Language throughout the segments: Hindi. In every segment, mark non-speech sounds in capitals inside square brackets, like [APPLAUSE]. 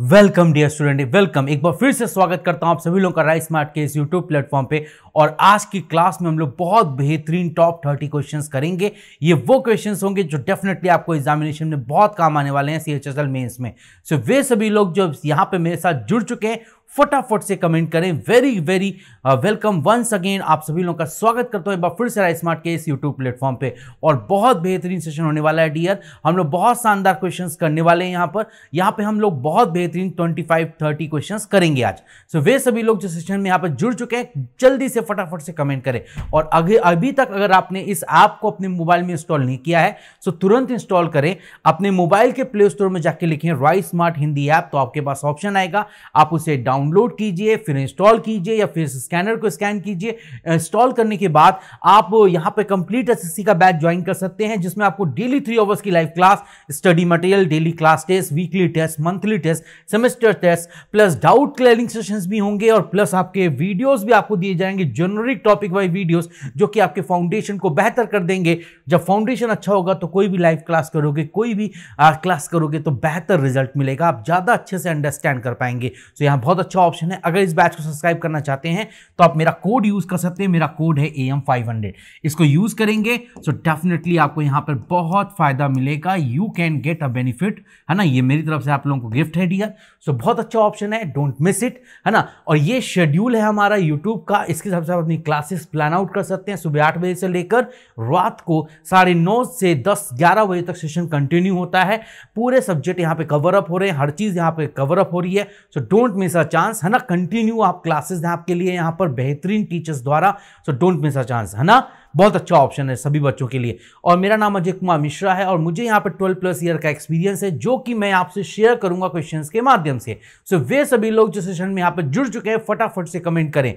वेलकम डियर स्टूडेंट वेलकम एक बार फिर से स्वागत करता हूं आप सभी लोगों का राइस स्मार्ट के इस यूट्यूब प्लेटफॉर्म पे और आज की क्लास में हम लोग बहुत बेहतरीन टॉप थर्टी क्वेश्चंस करेंगे ये वो क्वेश्चंस होंगे जो डेफिनेटली आपको एग्जामिनेशन में बहुत काम आने वाले हैं C H S L mains में सो so, वे सभी लोग जो यहाँ पे मेरे साथ जुड़ चुके हैं फटाफट से कमेंट करें very very welcome once again आप सभी लोगों का स्वागत करता हूं एक बार फिर से राय स्मार्ट के इस यूट्यूब प्लेटफॉर्म पे और बहुत बेहतरीन सेशन होने वाला है डियर हम लोग बहुत शानदार क्वेश्चन करने वाले हैं यहाँ पर यहां पे हम लोग बहुत बेहतरीन ट्वेंटी फाइव थर्टी क्वेश्चन करेंगे आज सो वे सभी लोग जो सेशन में यहाँ पर जुड़ चुके हैं जल्दी से फटाफट से कमेंट करें और अगे अभी तक अगर आपने इस ऐप को अपने मोबाइल में इंस्टॉल नहीं किया है सो तुरंत इंस्टॉल करें अपने मोबाइल के प्ले स्टोर में जाके लिखें राय स्मार्ट हिंदी ऐप तो आपके पास ऑप्शन आएगा आप उसे डाउन डाउनलोड कीजिए फिर इंस्टॉल कीजिए या फिर स्कैनर को स्कैन कीजिए इंस्टॉल करने के बाद आप यहाँ पे कंप्लीट एस का बैच ज्वाइन कर सकते हैं जिसमें आपको डेली थ्री आवर्स की live class study material daily class test weekly test monthly test semester test plus doubt clearing session भी होंगे और प्लस आपके वीडियोज भी आपको दिए जाएंगे जनरिक टॉपिक वाइज वीडियोज जो कि आपके फाउंडेशन को बेहतर कर देंगे जब फाउंडेशन अच्छा होगा तो कोई भी लाइव क्लास करोगे कोई भी क्लास करोगे तो बेहतर रिजल्ट मिलेगा आप ज़्यादा अच्छे से अंडरस्टैंड कर पाएंगे तो यहां बहुत अच्छा ऑप्शन है अगर इस बैच को सब्सक्राइब करना चाहते हैं तो आप मेरा कोड यूज़ कर सकते हैं मेरा कोड है ए एम फाइव हंड्रेड इसको यूज़ करेंगे सो so डेफिनेटली आपको यहां पर बहुत फ़ायदा मिलेगा you can get a benefit है ना ये मेरी तरफ से आप लोगों को गिफ्ट है डियर सो so बहुत अच्छा ऑप्शन है डोंट मिस इट है ना और ये शेड्यूल है हमारा यूट्यूब का इसके हिसाब से आप अपनी क्लासेस प्लान आउट कर सकते हैं सुबह आठ बजे से लेकर रात को साढ़े नौ से दस ग्यारह बजे तक सेशन कंटिन्यू होता है पूरे सब्जेक्ट यहाँ पे कवर अप हो रहे हैं हर चीज़ यहाँ पे कवर अप हो रही है so don't miss a chance है ना कंटिन्यू आप क्लासेस हैं आपके लिए यहाँ पर बेहतरीन टीचर्स द्वारा so don't miss a chance है ना बहुत अच्छा ऑप्शन है सभी बच्चों के लिए और मेरा नाम अजय कुमार मिश्रा है और मुझे यहाँ पर ट्वेल्व प्लस ईयर का एक्सपीरियंस है जो कि मैं आपसे शेयर करूंगा क्वेश्चन के माध्यम से सो वे सभी लोग जो सेशन में यहाँ पर जुड़ चुके हैं फटाफट से कमेंट करें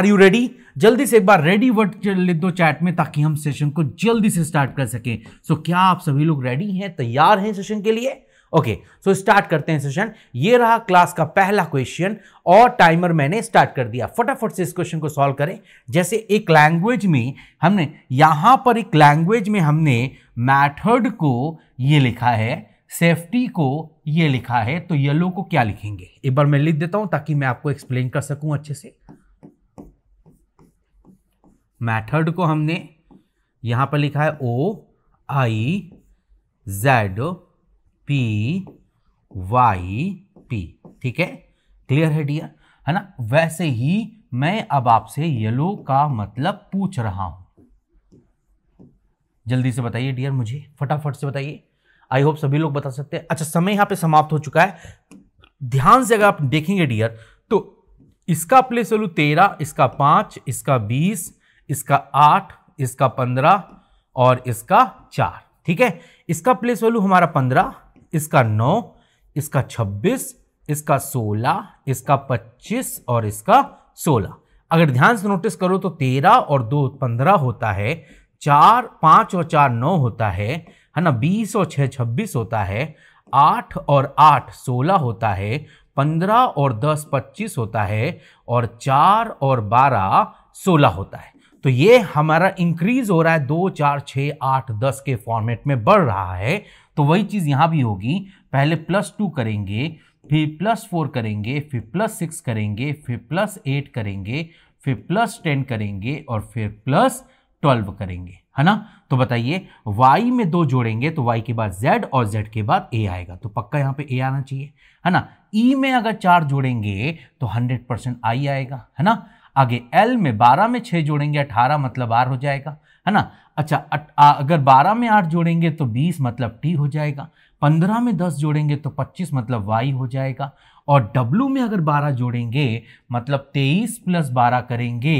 आर यू रेडी जल्दी से एक बार रेडी वर्ड ले दो चैट में ताकि हम सेशन को जल्दी से स्टार्ट कर सकें सो so, क्या आप सभी लोग रेडी हैं तैयार हैं सेशन के लिए ओके सो स्टार्ट करते हैं सेशन ये रहा क्लास का पहला क्वेश्चन और टाइमर मैंने स्टार्ट कर दिया फटाफट से इस क्वेश्चन को सॉल्व करें जैसे एक लैंग्वेज में हमने यहां पर एक लैंग्वेज में हमने मैथड को ये लिखा है सेफ्टी को ये लिखा है तो येलो को क्या लिखेंगे एक बार मैं लिख देता हूं ताकि मैं आपको एक्सप्लेन कर सकूं अच्छे से मैथड को हमने यहां पर लिखा है O I Z P Y P ठीक है क्लियर है डियर है ना वैसे ही मैं अब आपसे येलो का मतलब पूछ रहा हूं जल्दी से बताइए डियर मुझे फटाफट से बताइए आई होप सभी लोग बता सकते हैं अच्छा समय यहां पे समाप्त हो चुका है ध्यान से अगर आप देखेंगे डियर तो इसका प्लेस वैल्यू तेरह इसका पांच इसका बीस इसका आठ इसका पंद्रह और इसका चार ठीक है इसका प्लेस वैल्यू हमारा पंद्रह इसका नौ इसका छब्बीस इसका सोलह इसका पच्चीस और इसका सोलह अगर ध्यान से नोटिस करो तो तेरह और दो पंद्रह होता है चार पाँच और चार नौ होता है है ना बीस और छः छब्बीस होता है आठ और आठ सोलह होता है पंद्रह और दस पच्चीस होता है और चार और बारह सोलह होता है तो ये हमारा इंक्रीज हो रहा है दो चार छः आठ दस के फॉर्मेट में बढ़ रहा है तो वही चीज़ यहाँ भी होगी पहले प्लस टू करेंगे फिर प्लस फोर करेंगे फिर प्लस सिक्स करेंगे फिर प्लस एट करेंगे फिर प्लस टेन करेंगे और फिर प्लस ट्वेल्व करेंगे है ना तो बताइए y में दो जोड़ेंगे तो y के बाद z और z के बाद a आएगा तो पक्का यहाँ पे a आना चाहिए है ना e में अगर चार जोड़ेंगे तो 100 परसेंट आई आएगा है ना आगे l में 12 में छह जोड़ेंगे 18 मतलब r हो जाएगा है ना अच्छा आ, अगर 12 में 8 जोड़ेंगे तो 20 मतलब टी हो जाएगा 15 में 10 जोड़ेंगे तो 25 मतलब वाई हो जाएगा और डब्लू में अगर 12 जोड़ेंगे मतलब 23 प्लस बारह करेंगे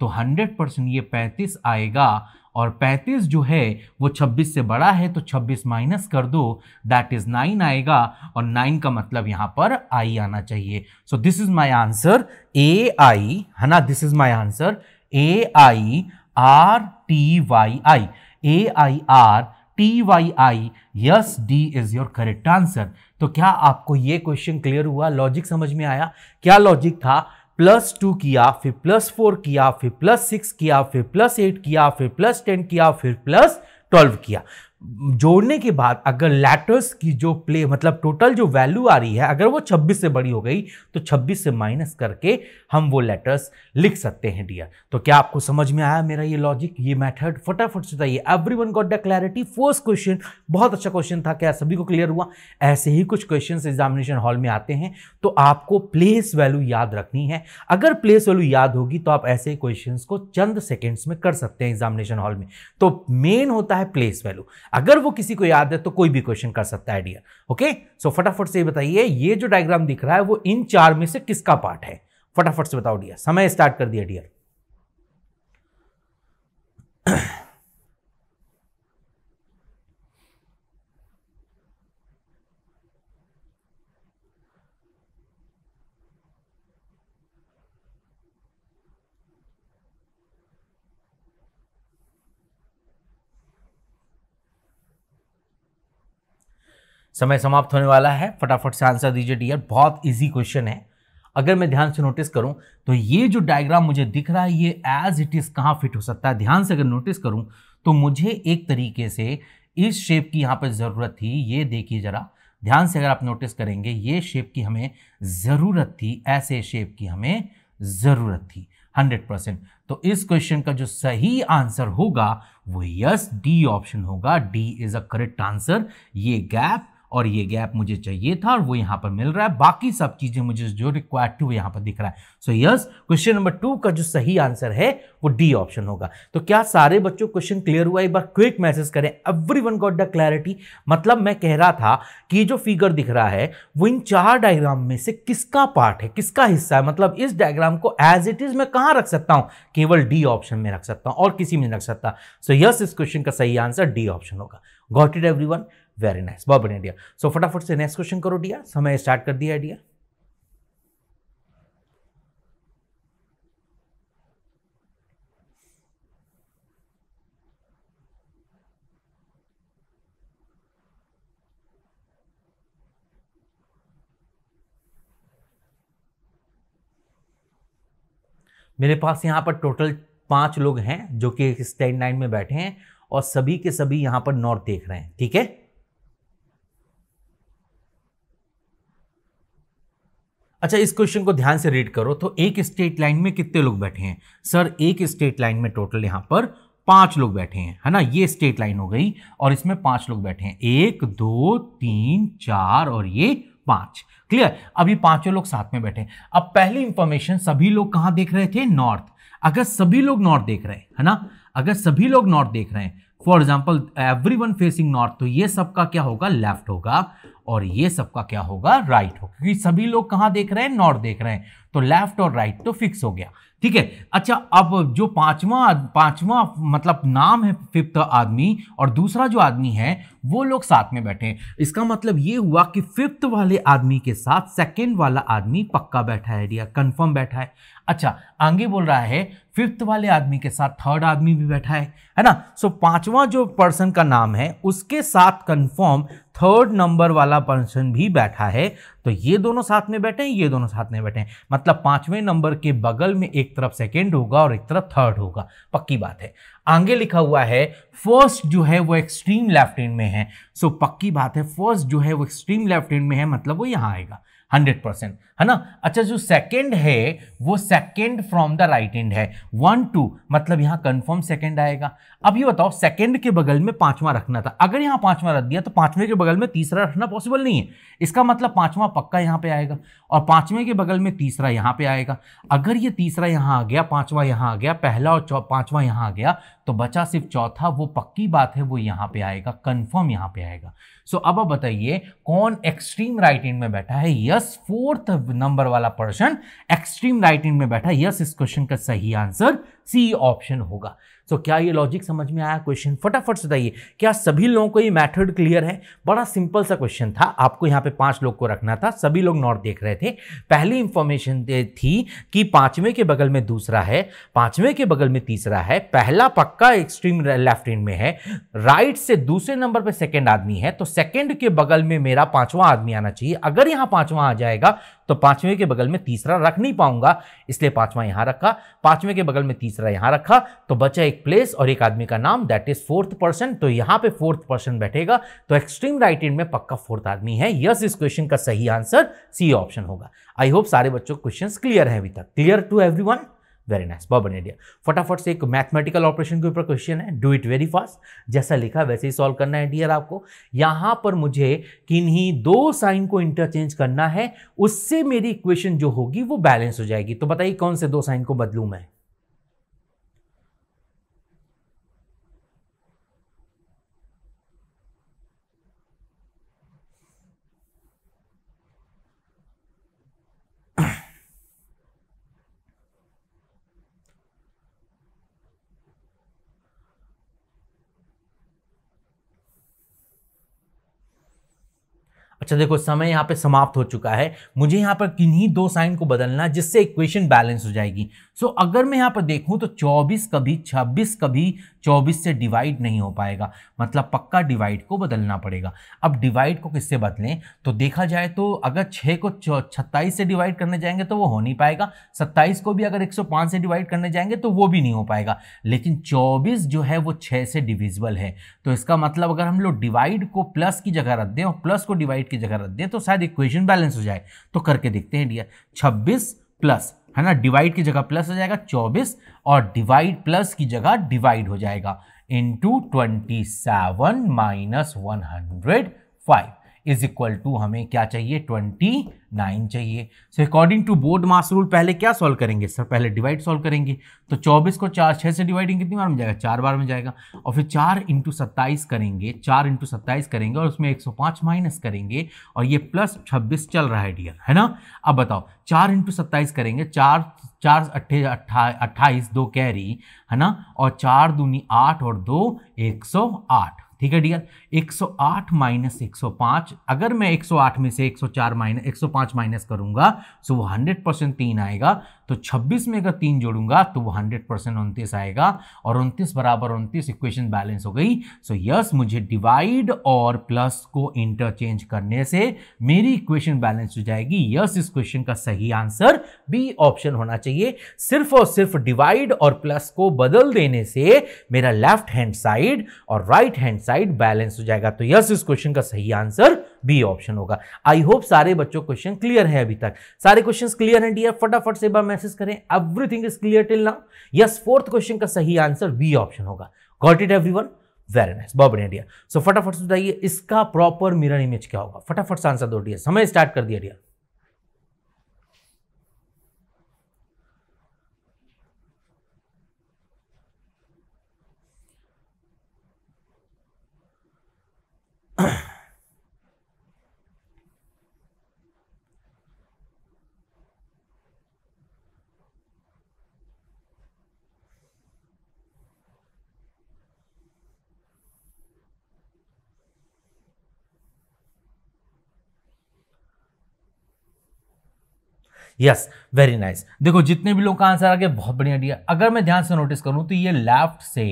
तो 100 परसेंट ये 35 आएगा और 35 जो है वो 26 से बड़ा है तो 26 माइनस कर दो दैट इज़ 9 आएगा और 9 का मतलब यहाँ पर आई आना चाहिए so this is my answer A I है ना this is my answer A I R T Y I A I R T Y I yes D is your correct answer तो क्या आपको ये क्वेश्चन क्लियर हुआ लॉजिक समझ में आया क्या लॉजिक था प्लस टू किया फिर प्लस फोर किया फिर प्लस सिक्स किया फिर प्लस एट किया फिर प्लस टेन किया फिर प्लस ट्वेल्व किया जोड़ने के बाद अगर लेटर्स की जो प्ले मतलब टोटल जो वैल्यू आ रही है अगर वो 26 से बड़ी हो गई तो 26 से माइनस करके हम वो लेटर्स लिख सकते हैं डियर तो क्या आपको समझ में आया मेरा ये लॉजिक ये मेथड फटाफट से बताइए everyone got the clarity first question बहुत अच्छा क्वेश्चन था क्या सभी को क्लियर हुआ ऐसे ही कुछ क्वेश्चन एग्जामिनेशन हॉल में आते हैं तो आपको प्लेस वैल्यू याद रखनी है अगर प्लेस वैल्यू याद होगी तो आप ऐसे क्वेश्चन को चंद सेकेंड्स में कर सकते हैं एग्जामिनेशन हॉल में तो मेन होता है प्लेस वैल्यू अगर वो किसी को याद है तो कोई भी क्वेश्चन कर सकता है डियर ओके सो फटाफट से बताइए ये जो डायग्राम दिख रहा है वो इन चार में से किसका पार्ट है फटाफट से बताओ डियर समय स्टार्ट कर दिया डियर समय समाप्त होने वाला है फटाफट से आंसर दीजिए डियर बहुत ईजी क्वेश्चन है अगर मैं ध्यान से नोटिस करूं तो ये जो डायग्राम मुझे दिख रहा है ये एज इट इज़ कहाँ फिट हो सकता है ध्यान से अगर नोटिस करूं तो मुझे एक तरीके से इस शेप की यहाँ पर ज़रूरत थी ये देखिए ज़रा ध्यान से अगर आप नोटिस करेंगे ये शेप की हमें ज़रूरत थी ऐसे शेप की हमें ज़रूरत थी हंड्रेड परसेंट तो इस क्वेश्चन का जो सही आंसर होगा वो यस डी ऑप्शन होगा D is a correct answer ये गैप और ये गैप मुझे चाहिए था और वो यहाँ पर मिल रहा है बाकी सब चीज़ें मुझे जो रिक्वायर्ड थी वो यहाँ पर दिख रहा है so yes question number two का जो सही आंसर है वो डी ऑप्शन होगा तो क्या सारे बच्चों क्वेश्चन क्लियर हुआ एक बार क्विक मैसेज करें everyone got the clarity मतलब मैं कह रहा था कि जो फिगर दिख रहा है वो इन चार डायग्राम में से किसका पार्ट है किसका हिस्सा है मतलब इस डायग्राम को एज इट इज मैं कहाँ रख सकता हूँ केवल डी ऑप्शन में रख सकता हूँ और किसी में रख सकता सो so, यस yes, इस क्वेश्चन का सही आंसर डी ऑप्शन होगा got it every very nice बहुत बढ़िया डिया सो फटाफट से नेक्स्ट क्वेश्चन करो डिया समय स्टार्ट कर दिया डिया मेरे पास यहाँ पर टोटल पांच लोग हैं जो कि स्टैंड लाइन में बैठे हैं और सभी के सभी यहाँ पर नॉर्थ देख रहे हैं ठीक है अच्छा इस क्वेश्चन को ध्यान से रीड करो तो एक स्टेट लाइन में कितने लोग बैठे हैं सर एक स्टेट लाइन में टोटल यहाँ पर पांच लोग बैठे हैं है ना ये स्टेट लाइन हो गई और इसमें पांच लोग बैठे हैं एक दो तीन चार और ये पांच क्लियर अभी पांचों लोग साथ में बैठे हैं अब पहली इंफॉर्मेशन सभी लोग कहाँ देख रहे थे नॉर्थ अगर सभी लोग नॉर्थ देख रहे हैं है ना अगर सभी लोग नॉर्थ देख रहे हैं for example everyone facing north तो ये सबका क्या होगा लेफ्ट होगा और ये सबका क्या होगा राइट right होगा क्योंकि सभी लोग कहाँ देख रहे हैं नॉर्थ देख रहे हैं तो लेफ्ट और राइट right तो फिक्स हो गया ठीक है अच्छा अब जो पांचवा पांचवा मतलब नाम है फिफ्थ आदमी और दूसरा जो आदमी है वो लोग साथ में बैठे हैं इसका मतलब ये हुआ कि फिफ्थ वाले आदमी के साथ सेकेंड वाला आदमी पक्का बैठा है या कन्फर्म बैठा है अच्छा आगे बोल रहा है फिफ्थ वाले आदमी के साथ थर्ड आदमी भी बैठा है है ना सो so, पांचवा जो पर्सन का नाम है उसके साथ कंफर्म थर्ड नंबर वाला पर्सन भी बैठा है तो ये दोनों साथ में बैठे हैं ये दोनों साथ में बैठे हैं मतलब पांचवें नंबर के बगल में एक तरफ सेकेंड होगा और एक तरफ थर्ड होगा पक्की बात है आगे लिखा हुआ है फर्स्ट जो है वो एक्सट्रीम लेफ्ट हैंड में है सो so, पक्की बात है फर्स्ट जो है वो एक्सट्रीम लेफ्ट हैंड में है मतलब वो यहाँ आएगा हंड्रेड परसेंट है ना अच्छा जो सेकेंड है वो second from the right end है वन टू मतलब यहाँ कंफर्म सेकेंड आएगा अब ये बताओ सेकेंड के बगल में पांचवा रखना था अगर यहाँ पांचवा रख दिया तो पांचवें के बगल में तीसरा रखना पॉसिबल नहीं है इसका मतलब पांचवा पक्का यहाँ पे आएगा और पांचवें के बगल में तीसरा यहाँ पे आएगा अगर ये तीसरा यहाँ आ गया पांचवा यहाँ आ गया पहला और पांचवा यहाँ आ गया तो बचा सिर्फ चौथा वो पक्की बात है वो यहाँ पे आएगा कन्फर्म यहाँ पे आएगा सो अब आप बताइए कौन एक्सट्रीम राइट एंड में बैठा है यस फोर्थ नंबर वाला पर्सन एक्सट्रीम राइट एंड में बैठा है यस इस क्वेश्चन का सही आंसर सी ऑप्शन होगा सो so, क्या ये लॉजिक समझ में आया क्वेश्चन फटाफट से बताइए क्या सभी लोगों को ये मेथड क्लियर है बड़ा सिंपल सा क्वेश्चन था आपको यहाँ पे पांच लोग को रखना था सभी लोग नॉट देख रहे थे पहली इंफॉर्मेशन थी कि पांचवें के बगल में दूसरा है पांचवें के बगल में तीसरा है पहला पक्का एक्सट्रीम लेफ्ट एंड में है राइट से दूसरे नंबर पर सेकेंड आदमी है तो सेकेंड के बगल में मेरा पांचवा आदमी आना चाहिए अगर यहाँ पांचवा आ जाएगा तो पांचवें के बगल में तीसरा रख नहीं पाऊंगा इसलिए पांचवा यहां रखा पांचवें के बगल में तीसरा यहां रखा तो बचा एक प्लेस और एक आदमी का नाम दैट इज फोर्थ पर्सन तो यहां पे फोर्थ पर्सन बैठेगा तो एक्सट्रीम राइट एंड में पक्का फोर्थ आदमी है यस इस क्वेश्चन का सही आंसर सी ऑप्शन होगा आई होप सारे बच्चों क्वेश्चन क्लियर है अभी तक clear to every very nice बहुत बढ़िया दिया फटाफट से एक मैथमेटिकल ऑपरेशन के ऊपर क्वेश्चन है डू इट वेरी फास्ट जैसा लिखा वैसे ही सॉल्व करना है डियर आपको यहाँ पर मुझे किन्हीं दो साइन को इंटरचेंज करना है उससे मेरी इक्वेशन जो होगी वो बैलेंस हो जाएगी तो बताइए कौन से दो साइन को बदलू मैं अच्छा देखो समय यहाँ पे समाप्त हो चुका है मुझे यहाँ पर किन्हीं दो साइन को बदलना जिससे इक्वेशन बैलेंस हो जाएगी सो so, अगर मैं यहाँ पर देखूँ तो 24 कभी 26 कभी 24 से डिवाइड नहीं हो पाएगा मतलब पक्का डिवाइड को बदलना पड़ेगा अब डिवाइड को किससे बदलें तो देखा जाए तो अगर 6 को छत्ताईस से डिवाइड करने जाएंगे तो वो हो नहीं पाएगा 27 को भी अगर 105 से डिवाइड करने जाएंगे तो वो भी नहीं हो पाएगा लेकिन 24 जो है वो 6 से डिविजिबल है तो इसका मतलब अगर हम लोग डिवाइड को प्लस की जगह रख दें और प्लस को डिवाइड की की जगह रख दें तो शायद इक्वेशन बैलेंस हो जाए तो करके देखते हैं डियर छब्बीस प्लस है ना डिवाइड की जगह प्लस हो जाएगा चौबीस और डिवाइड प्लस की जगह डिवाइड हो जाएगा into twenty seven minus one hundred five is equal to हमें क्या चाहिए 29 चाहिए so according to BODMAS rule पहले क्या सॉल्व करेंगे सर पहले डिवाइड सॉल्व करेंगे तो 24 को चार छः से डिवाइडिंग कितनी बार में जाएगा चार बार में जाएगा और फिर चार इंटू सत्ताईस करेंगे चार इंटू सत्ताईस करेंगे और उसमें 105 माइनस करेंगे और ये प्लस 26 चल रहा है डियर है ना अब बताओ चार इंटू सत्ताईस करेंगे चार चार अट्ठे अट्ठा अट्ठाईस दो कैरी है ना और चार दूनी आठ और दो एक सौ आठ ठीक है डियर 108 माइनस 105 अगर मैं 108 में से 104 माइनस 105 माइनस करूंगा सो तो वो 100 परसेंट तीन आएगा तो 26 में अगर तीन जोड़ूंगा तो वो 100 परसेंट उनतीस आएगा और उनतीस बराबर उनतीस इक्वेशन बैलेंस हो गई सो so, यस yes, मुझे डिवाइड और प्लस को इंटरचेंज करने से मेरी इक्वेशन बैलेंस हो जाएगी यस yes, इस क्वेश्चन का सही आंसर बी ऑप्शन होना चाहिए सिर्फ और सिर्फ डिवाइड और प्लस को बदल देने से मेरा लेफ्ट हैंड साइड और राइट हैंड साइड बैलेंस हो जाएगा तो यस yes, इस क्वेश्चन का सही आंसर बी ऑप्शन होगा आई होप सारे बच्चों क्वेश्चन क्लियर है अभी तक सारे क्वेश्चन क्लियर हैं डियर फटाफट से बार मैसेज करें everything is clear till now yes fourth question का सही आंसर बी ऑप्शन होगा got it every very nice बहुत बढ़िया डियर सो फटाफट से बताइए इसका प्रॉपर मिरर इमेज क्या होगा फटाफट से आंसर दो डियर समय स्टार्ट कर दिया डियर यस वेरी नाइस देखो जितने भी लोग का आंसर आ गया बहुत बढ़िया आइडिया अगर मैं ध्यान से नोटिस करूं तो ये लेफ्ट से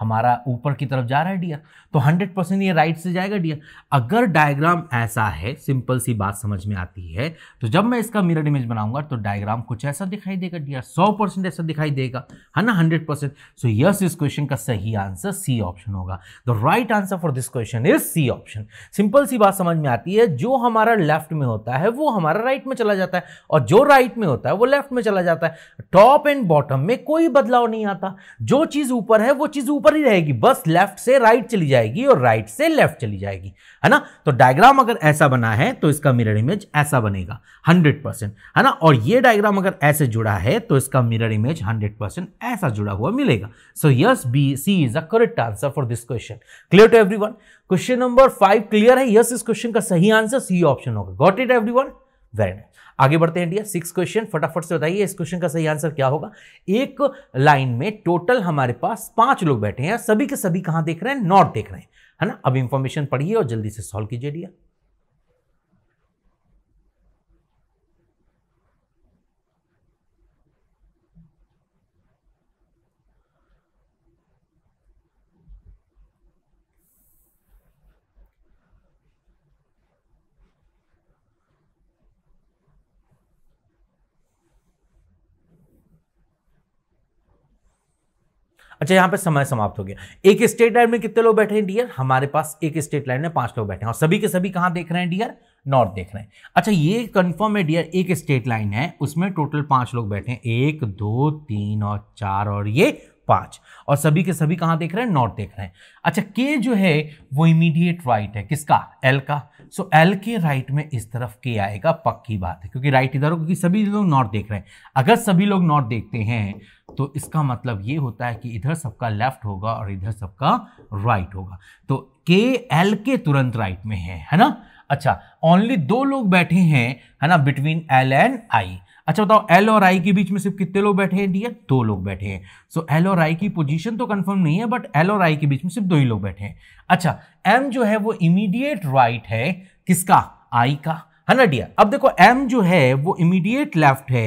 हमारा ऊपर की तरफ जा रहा है डियर तो 100 परसेंट ये राइट से जाएगा डियर अगर डायग्राम ऐसा है सिंपल सी बात समझ में आती है तो जब मैं इसका मिरर इमेज बनाऊंगा तो डायग्राम कुछ ऐसा दिखाई देगा डियर 100 परसेंट ऐसा दिखाई देगा है ना 100 परसेंट सो यस इस क्वेश्चन का सही आंसर सी ऑप्शन होगा the right answer for this question is C option simple सी बात समझ में आती है जो हमारा लेफ्ट में होता है वो हमारा राइट में चला जाता है और जो राइट में होता है वो लेफ्ट में चला जाता है टॉप एंड बॉटम में कोई बदलाव नहीं आता जो चीज़ ऊपर है वो चीज़ ऊपर ऊपर ही रहेगी बस लेफ्ट से राइट चली जाएगी और राइट से लेफ्ट चली जाएगी है ना तो डायग्राम अगर ऐसा बना है तो इसका मिरर इमेज ऐसा बनेगा 100 परसेंट है ना और ये डायग्राम अगर ऐसे जुड़ा है तो इसका मिरर इमेज 100 परसेंट ऐसा जुड़ा हुआ मिलेगा so yes B C is a correct answer for this question clear to every question number five clear है यस yes, इस क्वेश्चन का सही आंसर सी ऑप्शन होगा got it everyone very आगे बढ़ते हैं इंडिया सिक्स क्वेश्चन फटाफट से बताइए इस क्वेश्चन का सही आंसर क्या होगा एक लाइन में टोटल हमारे पास पांच लोग बैठे हैं सभी के सभी कहां देख रहे हैं नॉर्थ देख रहे हैं है ना अब इंफॉर्मेशन पढ़िए और जल्दी से सॉल्व कीजिए डिया अच्छा यहाँ पे समय समाप्त हो गया एक स्टेट लाइन में कितने लोग बैठे हैं डियर हमारे पास एक स्टेट लाइन में पांच लोग बैठे हैं और सभी के सभी कहाँ देख रहे हैं डियर नॉर्थ देख रहे हैं अच्छा ये कंफर्म है डियर एक स्टेट लाइन है उसमें टोटल पांच लोग बैठे हैं एक दो तीन और चार और ये पांच और सभी के सभी कहाँ देख रहे हैं नॉर्थ देख रहे हैं अच्छा के जो है वो इमीडिएट राइट है किसका एल का सो so, एल के राइट में इस तरफ के आएगा पक्की बात है क्योंकि राइट इधर हो क्योंकि सभी लोग नॉर्थ देख रहे हैं अगर सभी लोग नॉर्थ देखते हैं तो इसका मतलब ये होता है कि इधर सबका लेफ्ट होगा और इधर सबका राइट होगा तो के एल के तुरंत राइट में है है ना अच्छा ओनली दो लोग बैठे हैं है ना बिटवीन एल एंड आई अच्छा बताओ एल और आई के बीच में सिर्फ कितने लोग बैठे हैं डियर दो लोग बैठे हैं सो एल और आई की पोजीशन तो कंफर्म नहीं है बट एल और आई के बीच में सिर्फ दो ही लोग बैठे हैं अच्छा एम जो है वो इमीडिएट राइट है किसका आई का है ना डियर अब देखो एम जो है वो इमीडिएट लेफ्ट है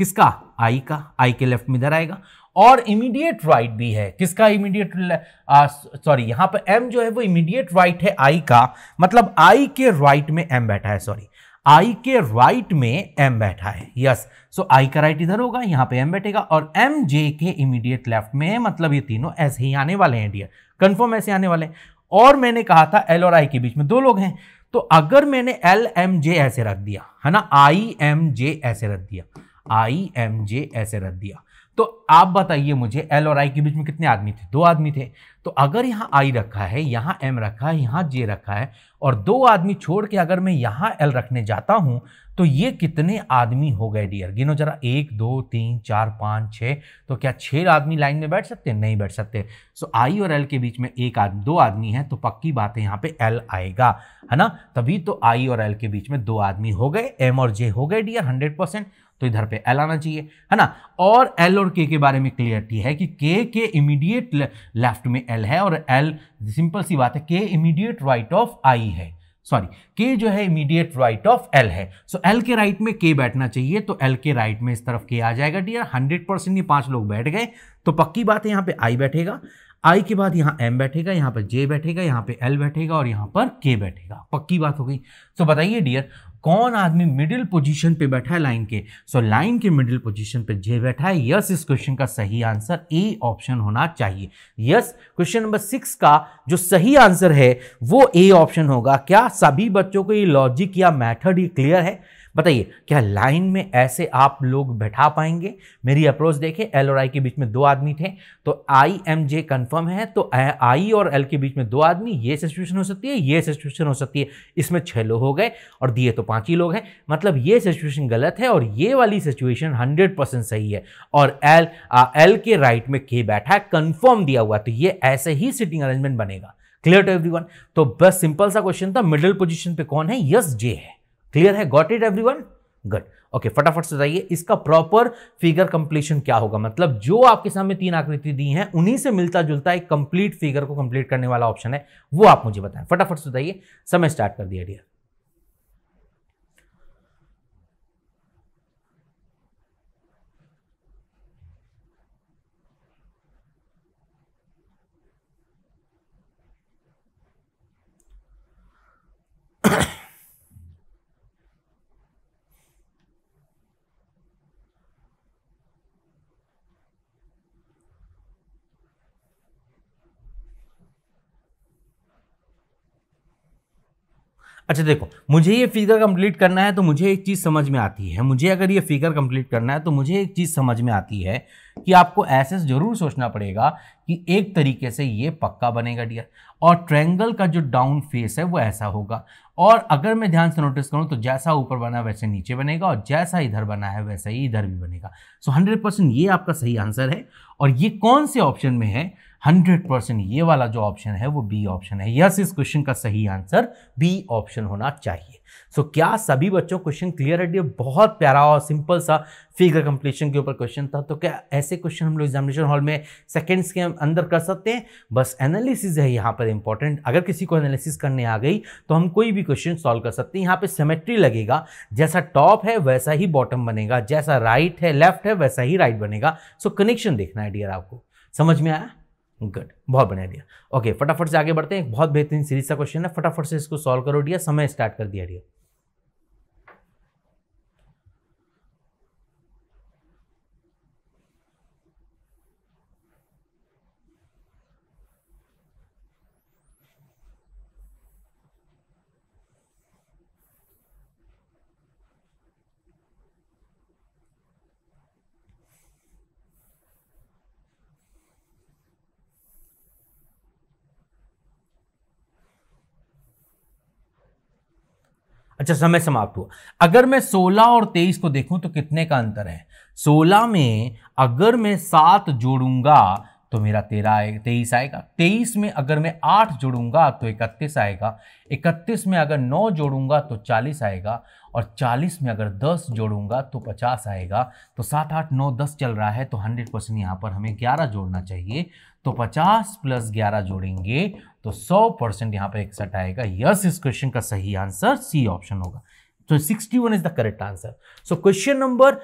किसका आई का आई के लेफ्ट में इधर आएगा और इमीडिएट राइट भी है किसका इमीडिएट सॉरी यहां पर एम जो है वो इमीडिएट राइट है आई का मतलब आई के राइट में एम बैठा है सॉरी आई के राइट में एम बैठा है यस सो आई का राइट इधर होगा यहां पे एम बैठेगा और एम जे के इमीडिएट लेफ्ट में है मतलब ये तीनों ऐसे ही आने वाले हैं डियर कंफर्म ऐसे आने वाले और मैंने कहा था एल और आई के बीच में दो लोग हैं तो अगर मैंने एल एम जे ऐसे रख दिया है ना आई एम जे ऐसे रख दिया आई एम जे ऐसे रख दिया तो आप बताइए मुझे एल और आई के बीच में कितने आदमी थे दो आदमी थे तो अगर यहाँ आई रखा है यहाँ एम रखा है यहाँ जे रखा है और दो आदमी छोड़ के अगर मैं यहाँ एल रखने जाता हूँ तो ये कितने आदमी हो गए डियर गिनो जरा एक दो तीन चार पाँच छः तो क्या छः आदमी लाइन में बैठ सकते नहीं बैठ सकते सो आई और एल के बीच में एक आदमी दो आदमी है तो पक्की बात है यहाँ पे एल आएगा है ना तभी तो आई और एल के बीच में दो आदमी हो गए एम और जे हो गए डियर हंड्रेड परसेंट तो इधर पे एल आना चाहिए है ना और एल और के के बारे में क्लियरिटी है कि के के इमीडिएट लेफ्ट में एल है और एल सिंपल सी बात है के इमीडिएट राइट ऑफ आई है सॉरी के जो है इमीडिएट राइट ऑफ एल है सो so, एल के राइट right में के बैठना चाहिए तो एल के राइट right में इस तरफ के आ जाएगा डियर हंड्रेड परसेंट ये पांच लोग बैठ गए तो पक्की बात है यहाँ पे आई बैठेगा आई के बाद यहाँ एम बैठेगा यहाँ पर जे बैठेगा यहाँ पे एल बैठेगा और यहाँ पर के बैठेगा पक्की बात हो गई सो so, बताइए डियर कौन आदमी मिडिल पोजीशन पे बैठा है लाइन के सो so, लाइन के मिडिल पोजीशन पे जे बैठा है यस इस क्वेश्चन का सही आंसर ए ऑप्शन होना चाहिए यस क्वेश्चन नंबर सिक्स का जो सही आंसर है वो ए ऑप्शन होगा क्या सभी बच्चों को ये लॉजिक या मैथड ये क्लियर है बताइए क्या लाइन में ऐसे आप लोग बैठा पाएंगे मेरी अप्रोच देखें एल और आई के बीच में दो आदमी थे तो आई एम जे कन्फर्म है तो आई और एल के बीच में दो आदमी ये सिचुएशन हो सकती है ये सिचुएशन हो सकती है इसमें छः लोग हो गए और दिए तो पाँच ही लोग हैं मतलब ये सिचुएशन गलत है और ये वाली सिचुएशन हंड्रेड परसेंट सही है और एल एल के राइट में के बैठा है कन्फर्म दिया हुआ तो ये ऐसे ही सिटिंग अरेंजमेंट बनेगा क्लियर टू वन तो बस सिंपल सा क्वेश्चन था मिडिल पोजिशन पे कौन है यस yes, जे है क्लियर है got it one good okay फटाफट से बताइए इसका प्रॉपर फिगर कंप्लीशन क्या होगा मतलब जो आपके सामने तीन आकृति दी हैं उन्हीं से मिलता जुलता एक कंप्लीट फिगर को कंप्लीट करने वाला ऑप्शन है वो आप मुझे बताएं फटाफट से बताइए समय स्टार्ट कर दिया डियर अच्छा देखो मुझे ये फिगर कंप्लीट करना है तो मुझे एक चीज़ समझ में आती है मुझे अगर ये फिगर कंप्लीट करना है तो मुझे एक चीज़ समझ में आती है कि आपको ऐसे ज़रूर सोचना पड़ेगा कि एक तरीके से ये पक्का बनेगा डियर और ट्रैंगल का जो डाउन फेस है वो ऐसा होगा और अगर मैं ध्यान से नोटिस करूँ तो जैसा ऊपर बना वैसे नीचे बनेगा और जैसा इधर बना है वैसा ही इधर भी बनेगा सो हंड्रेड परसेंट ये आपका सही आंसर है और ये कौन से ऑप्शन में है हंड्रेड परसेंट ये वाला जो ऑप्शन है वो बी ऑप्शन है यस इस क्वेश्चन का सही आंसर बी ऑप्शन होना चाहिए सो so, क्या सभी बच्चों क्वेश्चन क्लियर है बहुत प्यारा और सिंपल सा फिगर कंप्लीशन के ऊपर क्वेश्चन था तो क्या ऐसे क्वेश्चन हम लोग एग्जामिनेशन हॉल में सेकेंड्स के अंदर कर सकते हैं बस एनालिसिस है यहाँ पर इंपॉर्टेंट अगर किसी को एनालिसिस करने आ गई तो हम कोई भी क्वेश्चन सॉल्व कर सकते हैं यहाँ पे सेमेट्री लगेगा जैसा टॉप है वैसा ही बॉटम बनेगा जैसा राइट है लेफ्ट है वैसा ही राइट बनेगा सो कनेक्शन देखना है डियर आपको समझ में आया गुड बहुत बढ़िया दिया ओके फटाफट से आगे बढ़ते हैं बहुत बेहतरीन सीरीज का क्वेश्चन है फटाफट से इसको सॉल्व करो डिया समय स्टार्ट कर दिया डिया अच्छा समय समाप्त हुआ अगर मैं 16 और 23 को देखूं तो कितने का अंतर है 16 में अगर मैं सात जोड़ूंगा तो मेरा तेरह आएगा तेईस आएगा तेईस में अगर मैं आठ जोड़ूंगा तो इकतीस आएगा इकतीस में अगर नौ जोड़ूंगा तो चालीस आएगा और चालीस में अगर दस जोड़ूंगा तो पचास आएगा तो सात आठ नौ दस चल रहा है तो हंड्रेड परसेंट यहाँ पर हमें ग्यारह जोड़ना चाहिए तो पचास प्लस ग्यारह जोड़ेंगे तो सौ परसेंट यहाँ पर इकसठ आएगा यस इस क्वेश्चन का सही आंसर सी ऑप्शन होगा तो one is the correct answer so question number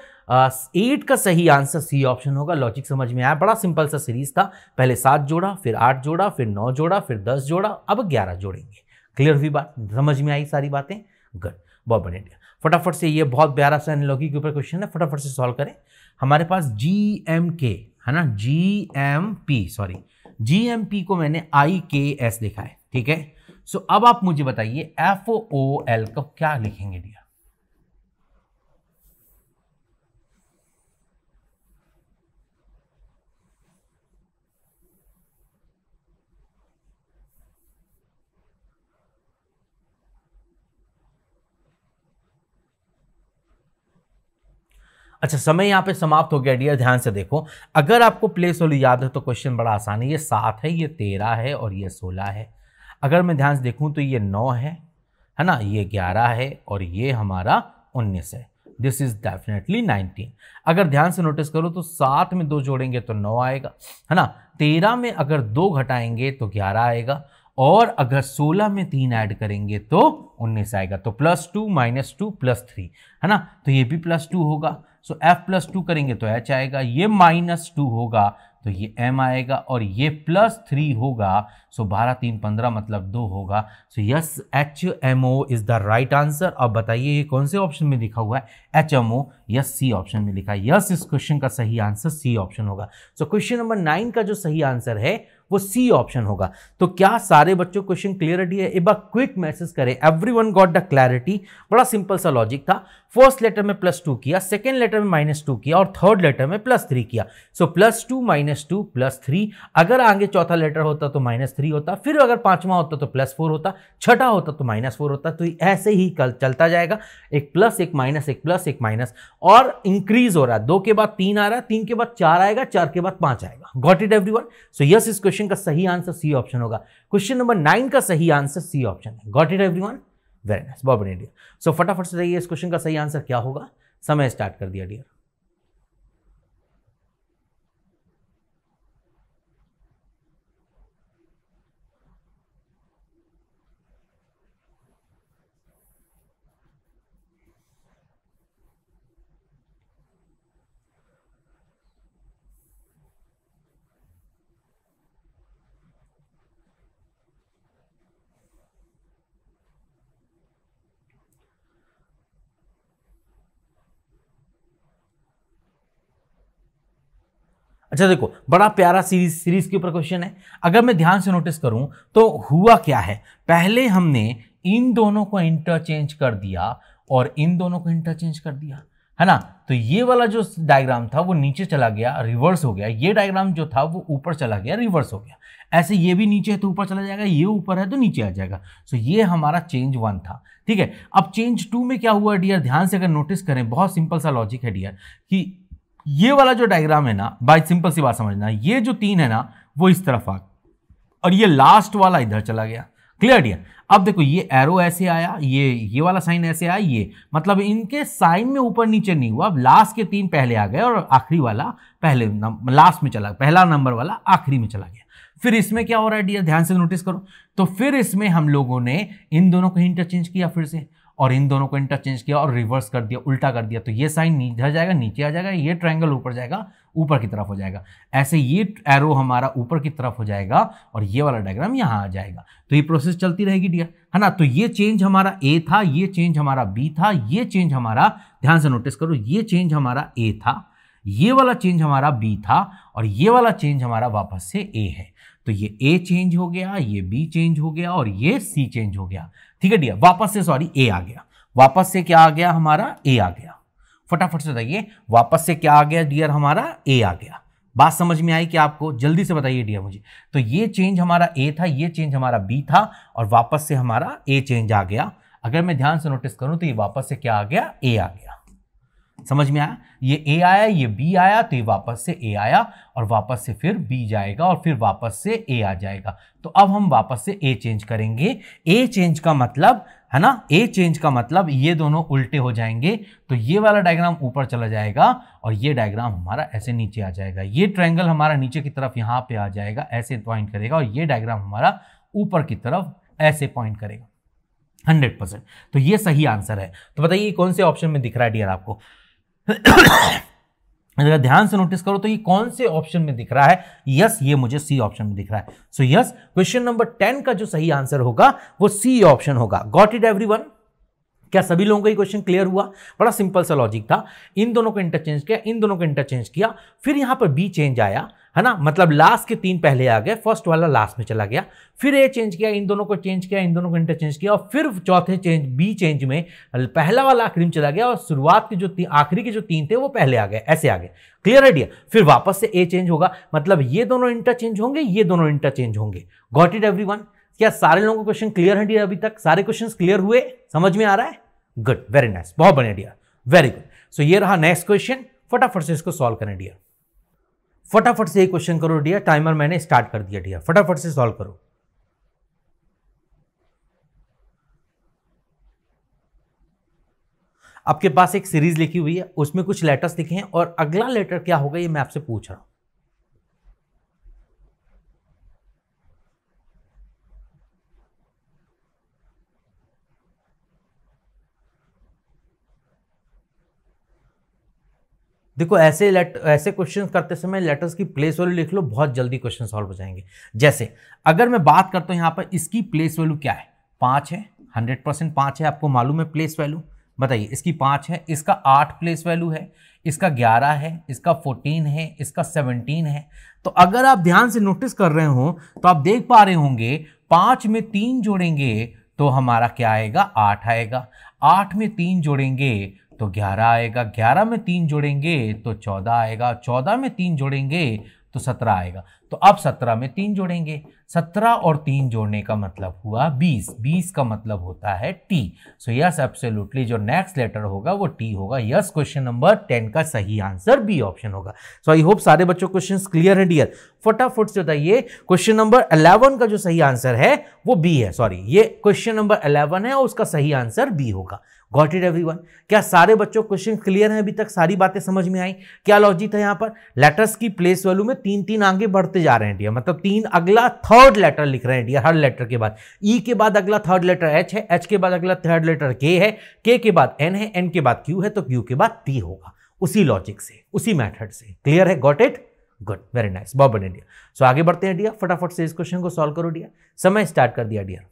eight का सही आंसर सी ऑप्शन होगा लॉजिक समझ में आया बड़ा सिंपल सा सीरीज था पहले सात जोड़ा फिर आठ जोड़ा फिर नौ जोड़ा फिर दस जोड़ा अब ग्यारह जोड़ेंगे क्लियर हुई बात समझ में आई सारी बातें गुड बहुत बढ़िया फटाफट से ये बहुत प्यारा सा एनलॉगी के ऊपर क्वेश्चन है फटाफट से सॉल्व करें हमारे पास जी एम के है ना G M P sorry G M P को मैंने आई के एस लिखा है ठीक है सो अब आप मुझे बताइए एफ ओ एल को क्या लिखेंगे डियर अच्छा समय यहां पे समाप्त हो गया डियर ध्यान से देखो अगर आपको प्लेस वाली याद है तो क्वेश्चन बड़ा आसान है ये सात है ये तेरह है और ये सोलह है अगर मैं ध्यान से देखूँ तो ये नौ है है ना ये ग्यारह है और ये हमारा उन्नीस है दिस इज डेफिनेटली नाइनटीन अगर ध्यान से नोटिस करो तो सात में दो जोड़ेंगे तो नौ आएगा है ना तेरह में अगर दो घटाएंगे तो ग्यारह आएगा और अगर सोलह में तीन ऐड करेंगे तो उन्नीस आएगा तो plus two minus two plus three है ना तो ये भी प्लस टू होगा सो एफ प्लस टू करेंगे तो एच आएगा ये माइनस टू होगा तो ये m आएगा और ये प्लस थ्री होगा सो बारह तीन पंद्रह मतलब दो होगा so yes H M O is the right answer अब बताइए ये कौन से ऑप्शन में लिखा हुआ है H M O yes C option में लिखा है यस इस क्वेश्चन का सही आंसर सी ऑप्शन होगा सो क्वेश्चन नंबर नाइन का जो सही आंसर है वो सी ऑप्शन होगा तो क्या सारे बच्चों क्वेश्चन क्लियरिटी है एक क्विक मैसेज करें everyone got the clarity बड़ा सिंपल सा लॉजिक था फर्स्ट लेटर में प्लस टू किया सेकेंड लेटर में माइनस टू किया और थर्ड लेटर में प्लस थ्री किया so plus two minus two plus three अगर आगे चौथा लेटर होता तो माइनस थ्री होता फिर अगर पांचवा होता तो प्लस फोर होता छठा होता तो माइनस फोर होता तो ऐसे ही कल चलता जाएगा एक प्लस एक माइनस एक प्लस एक माइनस और इंक्रीज हो रहा है दो के बाद तीन आ रहा है तीन के बाद चार आएगा चार के बाद पांच आएगा got it everyone so yes इस क्वेश्चन क्वेश्चन का सही आंसर सी ऑप्शन होगा क्वेश्चन नंबर नाइन का सही आंसर सी ऑप्शन है got it everyone very nice बहुत इंडिया सो फटाफट से रहिए इस क्वेश्चन का सही आंसर क्या होगा समय स्टार्ट कर दिया डियर अच्छा देखो बड़ा प्यारा सीरीज सीरीज के ऊपर क्वेश्चन है अगर मैं ध्यान से नोटिस करूं तो हुआ क्या है पहले हमने इन दोनों को इंटरचेंज कर दिया और इन दोनों को इंटरचेंज कर दिया है ना तो ये वाला जो डायग्राम था वो नीचे चला गया रिवर्स हो गया ये डायग्राम जो था वो ऊपर चला गया रिवर्स हो गया ऐसे ये भी नीचे है तो ऊपर चला जाएगा ये ऊपर है तो नीचे आ जाएगा सो ये हमारा चेंज वन था ठीक है अब चेंज टू में क्या हुआ डियर ध्यान से अगर नोटिस करें बहुत सिंपल सा लॉजिक है डियर कि ये वाला जो डायग्राम है ना बाय सिंपल सी बात समझना ये जो तीन है ना वो इस तरफ आ और ये लास्ट वाला इधर चला गया क्लियर डियर अब देखो ये एरो ऐसे आया ये ये वाला साइन ऐसे आया ये मतलब इनके साइन में ऊपर नीचे नहीं हुआ अब लास्ट के तीन पहले आ गए और आखिरी वाला पहले लास्ट में चला पहला नंबर वाला आखिरी में चला गया फिर इसमें क्या हो रहा है डियर ध्यान से नोटिस करो तो फिर इसमें हम लोगों ने इन दोनों को इंटरचेंज किया फिर से और इन दोनों को इंटरचेंज किया और रिवर्स कर दिया उल्टा कर दिया तो ये साइन नीचे जाएगा नीचे आ जाएगा ये ट्रायंगल ऊपर जाएगा ऊपर की तरफ हो जाएगा ऐसे ये एरो हमारा ऊपर की तरफ हो जाएगा और ये वाला डायग्राम यहाँ आ जाएगा तो ये प्रोसेस चलती रहेगी डियर है ना तो ये चेंज हमारा ए था ये चेंज हमारा बी था ये चेंज हमारा ध्यान से नोटिस करो ये चेंज हमारा ए था ये वाला चेंज हमारा बी था और ये वाला चेंज हमारा वापस से ए है तो ये ए चेंज हो गया ये बी चेंज हो गया और ये सी चेंज हो गया ठीक है डियर वापस से सॉरी ए आ गया वापस से क्या आ गया हमारा ए आ गया फटाफट से बताइए वापस से क्या आ गया डियर हमारा ए आ गया बात समझ में आई कि आपको जल्दी से बताइए डियर मुझे तो ये चेंज हमारा ए था ये चेंज हमारा बी था और वापस से हमारा ए चेंज आ गया अगर मैं ध्यान से नोटिस करूं तो ये वापस से क्या आ गया ए आ गया समझ में आया ये ए आया ये बी आया तो ये वापस से ए आया और वापस से फिर बी जाएगा और फिर वापस से ए आ जाएगा तो अब हम वापस से ए चेंज करेंगे ए चेंज का मतलब है ना ए चेंज का मतलब ये दोनों उल्टे हो जाएंगे तो ये वाला डायग्राम ऊपर चला जाएगा और ये डायग्राम हमारा ऐसे नीचे आ जाएगा ये ट्रायंगल हमारा नीचे की तरफ यहाँ पे आ जाएगा ऐसे पॉइंट करेगा और ये डायग्राम हमारा ऊपर की तरफ ऐसे पॉइंट करेगा हंड्रेड परसेंट तो ये सही आंसर है तो बताइए कौन से ऑप्शन में दिख रहा है डियर आपको अगर [COUGHS] ध्यान से नोटिस करो तो ये कौन से ऑप्शन में दिख रहा है यस ये मुझे सी ऑप्शन में दिख रहा है so yes question number ten का जो सही आंसर होगा वो सी ऑप्शन होगा गॉट इट एवरी क्या सभी लोगों का ये क्वेश्चन क्लियर हुआ बड़ा सिंपल सा लॉजिक था इन दोनों को इंटरचेंज किया इन दोनों को इंटरचेंज किया फिर यहां पर बी चेंज आया है ना मतलब लास्ट के तीन पहले आ गए फर्स्ट वाला लास्ट में चला गया फिर ए चेंज किया इन दोनों को चेंज किया इन दोनों को इंटरचेंज किया और फिर चौथे चेंज बी चेंज में पहला वाला आखिरी में चला गया और शुरुआत के जो आखिरी के जो तीन थे वो पहले आ गए ऐसे आ गए क्लियर आइडिया फिर वापस से ए चेंज होगा मतलब ये दोनों इंटरचेंज होंगे ये दोनों इंटरचेंज होंगे गॉट इट एवरी क्या सारे लोगों को क्वेश्चन क्लियर है डी अभी तक सारे क्वेश्चन क्लियर हुए समझ में आ रहा है गुड वेरी नाइस बहुत बढ़िया डियर वेरी गुड सो ये रहा नेक्स्ट क्वेश्चन फटाफट से इसको सॉल्व करें डियर फटाफट से ये क्वेश्चन करो डिया टाइमर मैंने स्टार्ट कर दिया डिया फटाफट से सॉल्व करो आपके पास एक सीरीज लिखी हुई है उसमें कुछ लेटर्स लिखे हैं और अगला लेटर क्या होगा ये मैं आपसे पूछ रहा हूं देखो ऐसे लेट ऐसे क्वेश्चन करते समय लेटर्स की प्लेस वैल्यू लिख लो बहुत जल्दी क्वेश्चन सॉल्व हो जाएंगे जैसे अगर मैं बात करता हूँ यहाँ पर इसकी प्लेस वैल्यू क्या है पाँच है हंड्रेड परसेंट पाँच है आपको मालूम है प्लेस वैल्यू बताइए इसकी पाँच है इसका आठ प्लेस वैल्यू है इसका ग्यारह है इसका फोर्टीन है इसका सेवनटीन है तो अगर आप ध्यान से नोटिस कर रहे हो तो आप देख पा रहे होंगे पाँच में तीन जोड़ेंगे तो हमारा क्या आएगा आठ आएगा आठ में तीन जोड़ेंगे तो ग्यारह आएगा ग्यारह में तीन जोड़ेंगे तो चौदह आएगा चौदह में तीन जोड़ेंगे तो सत्रह आएगा तो अब सत्रह में तीन जोड़ेंगे सत्रह और तीन जोड़ने का मतलब हुआ बीस बीस का मतलब होता है टी सो यस एब्सोल्युटली जो नेक्स्ट लेटर होगा वो टी होगा यस क्वेश्चन नंबर टेन का सही आंसर बी ऑप्शन होगा सो आई होप सारे बच्चों क्वेश्चन क्लियर है डियर फटाफट से बताइए क्वेश्चन नंबर अलेवन का जो सही आंसर है वो बी है सॉरी ये क्वेश्चन नंबर अलेवन है और उसका सही आंसर बी होगा गॉट इट वन क्या सारे बच्चों क्वेश्चन क्लियर है अभी तक सारी बातें समझ में आई क्या लॉजिक है यहाँ पर लेटर्स की प्लेस वैल्यू में तीन तीन आगे बढ़ते करते जा रहे हैं डियर मतलब तीन अगला थर्ड लेटर लिख रहे हैं डियर हर लेटर के बाद ई e के बाद अगला थर्ड लेटर एच है एच के बाद अगला थर्ड लेटर के है के के बाद एन है एन के बाद क्यू है तो क्यू के बाद टी होगा उसी लॉजिक से उसी मैथड से क्लियर है got it good very nice बहुत बढ़िया डियर सो आगे बढ़ते हैं डियर फटाफट से इस क्वेश्चन को सॉल्व करो डियर समय स्टार्ट कर दिया डियर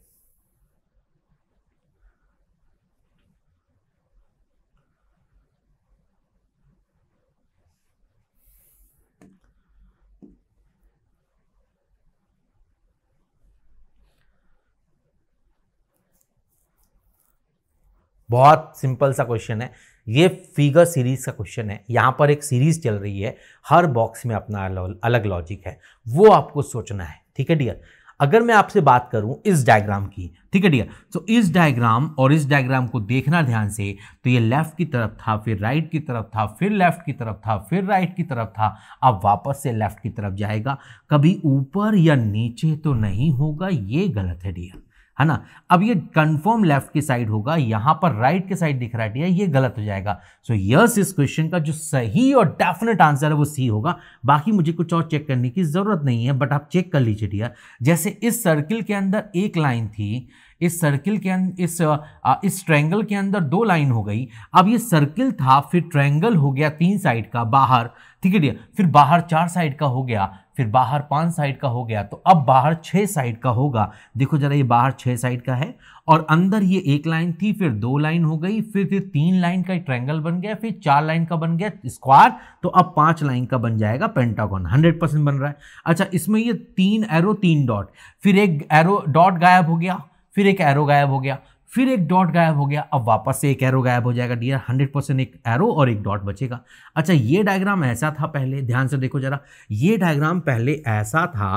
बहुत सिंपल सा क्वेश्चन है ये फिगर सीरीज का क्वेश्चन है यहाँ पर एक सीरीज चल रही है हर बॉक्स में अपना अलग लॉजिक है वो आपको सोचना है ठीक है डियर अगर मैं आपसे बात करूं इस डायग्राम की ठीक है डियर तो इस डायग्राम और इस डायग्राम को देखना ध्यान से तो ये लेफ्ट की तरफ था फिर राइट की तरफ था फिर लेफ्ट की तरफ था फिर राइट की तरफ था अब वापस से लेफ्ट की तरफ जाएगा कभी ऊपर या नीचे तो नहीं होगा ये गलत है डियर है ना अब ये कंफर्म लेफ्ट की साइड होगा यहां पर राइट की साइड दिख रहा है ये गलत हो जाएगा सो यस इस क्वेश्चन का जो सही और डेफिनेट आंसर है वो सी होगा बाकी मुझे कुछ और चेक करने की जरूरत नहीं है बट आप चेक कर लीजिए डियर जैसे इस सर्किल के अंदर एक लाइन थी इस सर्किल के अंदर इस आ, इस ट्रैंगल के अंदर दो लाइन हो गई अब ये सर्किल था फिर ट्रैंगल हो गया तीन साइड का बाहर ठीक है डियर फिर बाहर चार साइड का हो गया फिर बाहर पांच साइड का हो गया तो अब बाहर छह साइड का होगा देखो जरा ये बाहर छह साइड का है और अंदर ये एक लाइन थी फिर दो लाइन हो गई फिर फिर तीन लाइन का ट्रैंगल बन गया फिर चार लाइन का बन गया स्क्वायर तो अब पांच लाइन का बन जाएगा पेंटागॉन हंड्रेड परसेंट बन रहा है अच्छा इसमें ये तीन एरो तीन डॉट फिर एक एरो डॉट गायब हो गया फिर एक एरो गायब हो गया फिर एक डॉट गायब हो गया अब वापस से एक एरो गायब हो जाएगा डियर हंड्रेड परसेंट एक एरो और एक डॉट बचेगा अच्छा ये डायग्राम ऐसा था पहले ध्यान से देखो जरा ये डायग्राम पहले ऐसा था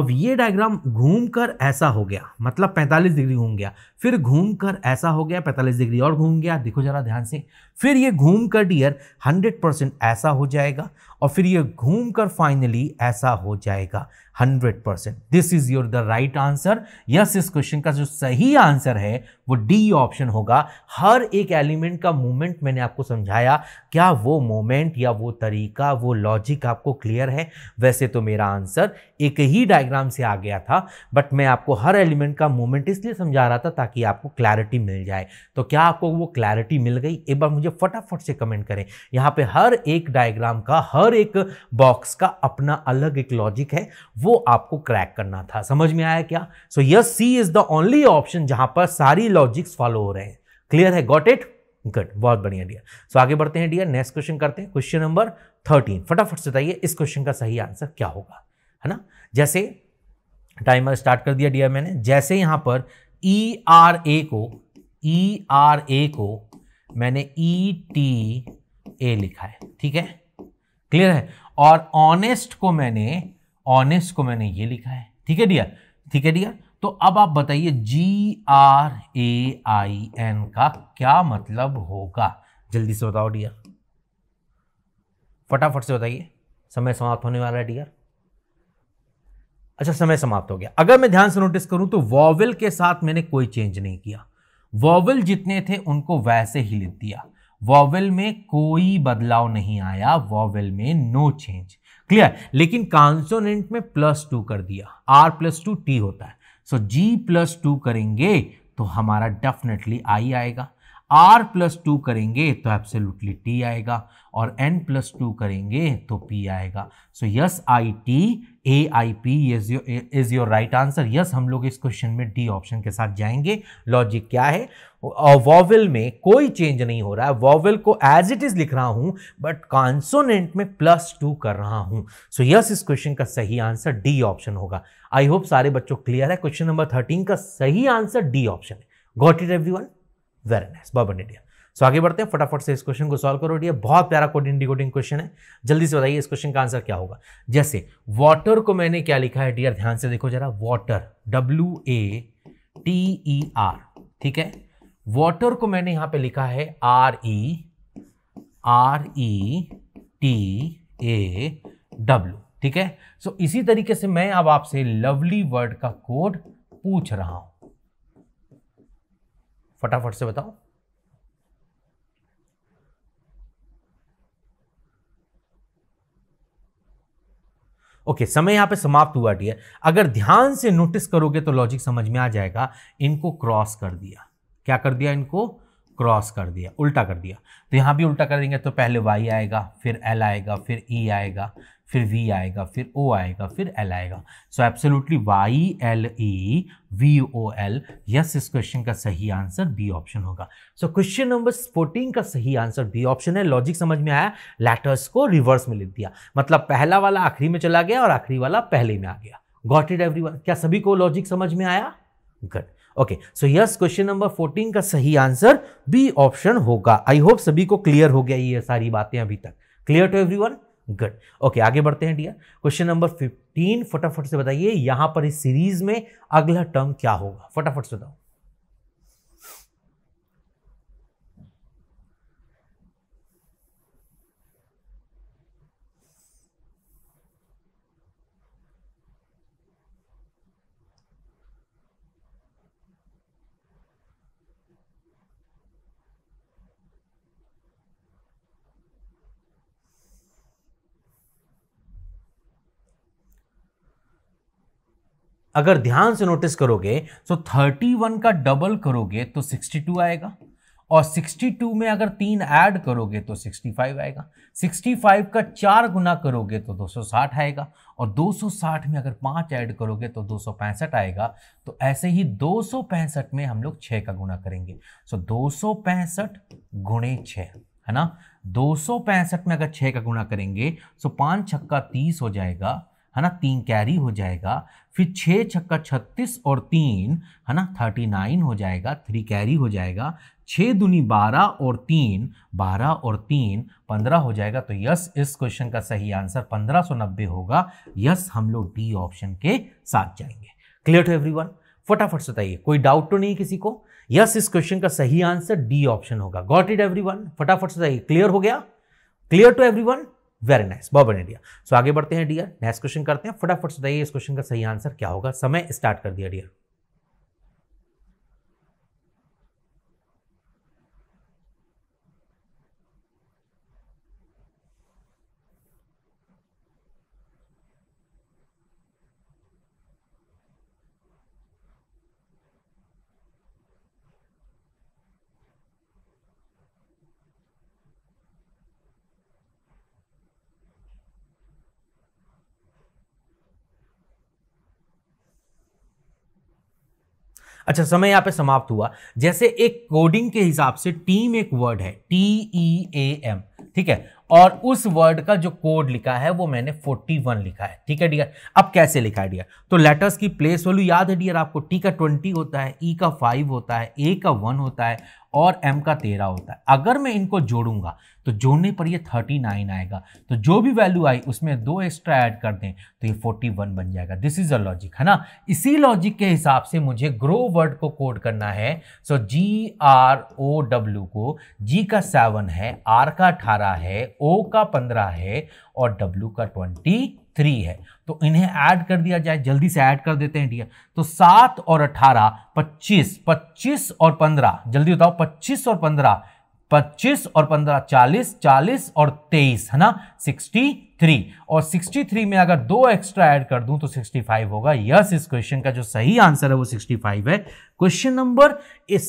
अब ये डायग्राम घूम कर ऐसा हो गया मतलब 45 डिग्री घूम गया फिर घूम कर ऐसा हो गया 45 डिग्री और घूम गया देखो जरा ध्यान से फिर ये घूम कर डियर 100 परसेंट ऐसा हो जाएगा और फिर ये घूम कर फाइनली ऐसा हो जाएगा hundred percent this is your the right answer yes इस क्वेश्चन का जो सही आंसर है वो डी ऑप्शन होगा हर एक एलिमेंट का मूवमेंट मैंने आपको समझाया क्या वो मोमेंट या वो तरीका वो लॉजिक आपको क्लियर है वैसे तो मेरा आंसर एक ही डायग्राम से आ गया था बट मैं आपको हर एलिमेंट का मूवमेंट इसलिए समझा रहा था ताकि आपको क्लैरिटी मिल जाए तो क्या आपको वो क्लैरिटी मिल गई एक बार मुझे फटाफट से कमेंट करें यहाँ पे हर एक डायग्राम का हर एक बॉक्स का अपना अलग एक लॉजिक है वो आपको क्रैक करना था समझ में आया क्या so yes C is the only option जहां पर सारी लॉजिक्स फॉलो हो रहे हैं क्लियर है गॉट इट गुड बहुत बढ़िया डियर सो आगे बढ़ते हैं डियर नेक्स्ट क्वेश्चन करते हैं क्वेश्चन नंबर थर्टीन फटाफट से बताइए इस क्वेश्चन का सही आंसर क्या होगा है ना जैसे टाइमर स्टार्ट कर दिया डियर मैंने जैसे यहां पर ई आर ए को ई आर ए को मैंने ई टी ए लिखा है ठीक है क्लियर है और ऑनेस्ट को मैंने ऑनेस्ट को मैंने ये लिखा है ठीक है डियर ठीक है डियर तो अब आप बताइए जी आर ए आई एन का क्या मतलब होगा जल्दी से बताओ डियर फटाफट से बताइए समय समाप्त होने वाला है डियर अच्छा समय समाप्त हो गया अगर मैं ध्यान से नोटिस करूं तो वॉवल के साथ मैंने कोई चेंज नहीं किया वॉवल जितने थे उनको वैसे ही लिख दिया वॉवल में कोई बदलाव नहीं आया वॉवल में नो चेंज क्लियर लेकिन कॉन्सोनेंट में प्लस टू कर दिया आर प्लस टू टी होता है सो जी प्लस टू करेंगे तो हमारा डेफिनेटली आई आएगा आर प्लस टू करेंगे तो एब्सोल्युटली टी आएगा और एन प्लस टू करेंगे तो पी आएगा so yes I T A I P is your right answer yes हम लोग इस क्वेश्चन में डी ऑप्शन के साथ जाएंगे लॉजिक क्या है वॉवल में कोई चेंज नहीं हो रहा है वॉवल को एज इट इज लिख रहा हूं बट कॉन्सोनेंट में प्लस टू कर रहा हूं सो so, यस yes, इस क्वेश्चन का सही आंसर डी ऑप्शन होगा आई होप सारे बच्चों क्लियर है क्वेश्चन नंबर थर्टीन का सही आंसर डी ऑप्शन है got it everyone very nice बहुत बढ़िया डिया सो आगे बढ़ते हैं फटाफट से इस क्वेश्चन को सॉल्व करो डिया बहुत प्यारा कोडिंग डिकोडिंग क्वेश्चन है जल्दी से बताइए इस क्वेश्चन का आंसर क्या होगा जैसे वाटर को मैंने क्या लिखा है डियर ध्यान से देखो जरा water W A T E R ठीक है वाटर को मैंने यहां पे लिखा है R E R E T A W ठीक है सो so, इसी तरीके से मैं अब आपसे लवली वर्ड का कोड पूछ रहा हूं फटाफट से बताओ ओके okay, समय यहां पे समाप्त हुआ है अगर ध्यान से नोटिस करोगे तो लॉजिक समझ में आ जाएगा इनको क्रॉस कर दिया क्या कर दिया इनको क्रॉस कर दिया उल्टा कर दिया तो यहां भी उल्टा कर देंगे तो पहले वाई आएगा फिर एल आएगा फिर ई e आएगा फिर वी आएगा फिर ओ आएगा फिर एल आएगा so absolutely Y L E V O L yes इस क्वेश्चन का सही आंसर बी ऑप्शन होगा सो क्वेश्चन नंबर फोर्टीन का सही आंसर बी ऑप्शन है लॉजिक समझ में आया लेटर्स को रिवर्स में लिख दिया मतलब पहला वाला आखिरी में चला गया और आखिरी वाला पहले में आ गया गॉट इट एवरी क्या सभी को लॉजिक समझ में आया good okay so yes question number fourteen का सही आंसर बी ऑप्शन होगा आई होप सभी को क्लियर हो गया ये सारी बातें अभी तक clear to everyone good okay आगे बढ़ते हैं डिया क्वेश्चन नंबर फिफ्टीन फटाफट से बताइए यहां पर इस सीरीज में अगला टर्म क्या होगा फटाफट से बताओ अगर ध्यान से नोटिस करोगे तो 31 का डबल करोगे तो 62 आएगा और 62 में अगर तीन ऐड करोगे तो 65 आएगा 65 का चार गुना करोगे तो 260 आएगा और 260 में अगर पाँच ऐड करोगे तो पैंसठ आएगा तो ऐसे ही पैंसठ में हम लोग छः का गुना करेंगे सो दो सौ पैंसठ गुणे छः है ना दो में अगर छः का गुना करेंगे तो पाँच छक्का तीस हो जाएगा है ना तीन कैरी हो जाएगा फिर छः छक्का छत्तीस और तीन है ना थर्टी नाइन हो जाएगा थ्री कैरी हो जाएगा छः दुनी बारह और तीन बारह और तीन पंद्रह हो जाएगा तो यस इस क्वेश्चन का सही आंसर पंद्रह सौ नब्बे होगा यस हम लोग डी ऑप्शन के साथ जाएंगे क्लियर टू वन फटाफट से बताइए कोई डाउट तो नहीं किसी को यस yes, इस क्वेश्चन का सही आंसर डी ऑप्शन होगा गॉट इट वन फटाफट से बताइए क्लियर हो गया clear to one very nice बहुत बढ़िया डियर सो आगे बढ़ते हैं डियर नेक्स्ट क्वेश्चन करते हैं फटाफट बताइए इस क्वेश्चन का सही आंसर क्या होगा समय स्टार्ट कर दिया डियर अच्छा समय यहाँ पे समाप्त हुआ जैसे एक कोडिंग के हिसाब से टीम एक वर्ड है टी ई ए एम ठीक है और उस वर्ड का जो कोड लिखा है वो मैंने 41 लिखा है ठीक है डियर अब कैसे लिखा है डियर तो लेटर्स की प्लेस वैल्यू याद है डियर आपको टी का 20 होता है ई e का 5 होता है ए का 1 होता है और एम का 13 होता है अगर मैं इनको जोड़ूंगा तो जोड़ने पर ये 39 आएगा तो जो भी वैल्यू आई उसमें दो एक्स्ट्रा ऐड कर दें तो ये 41 बन जाएगा दिस इज अ लॉजिक है ना इसी लॉजिक के हिसाब से मुझे ग्रो वर्ड को कोड करना है सो जी आर ओ डब्ल्यू को जी का सेवन है आर का अठारह है ओ का पंद्रह है और डब्ल्यू का ट्वेंटी थ्री है तो इन्हें ऐड कर दिया जाए जल्दी से ऐड कर देते हैं डियर तो सात और अठारह पच्चीस पच्चीस और पंद्रह जल्दी बताओ पच्चीस और पंद्रह पच्चीस और पंद्रह चालीस चालीस और तेईस है ना सिक्सटी थ्री और सिक्सटी थ्री में अगर दो एक्स्ट्रा ऐड कर दूं तो सिक्सटी फाइव होगा यस इस क्वेश्चन का जो सही आंसर है वो सिक्सटी फाइव है क्वेश्चन नंबर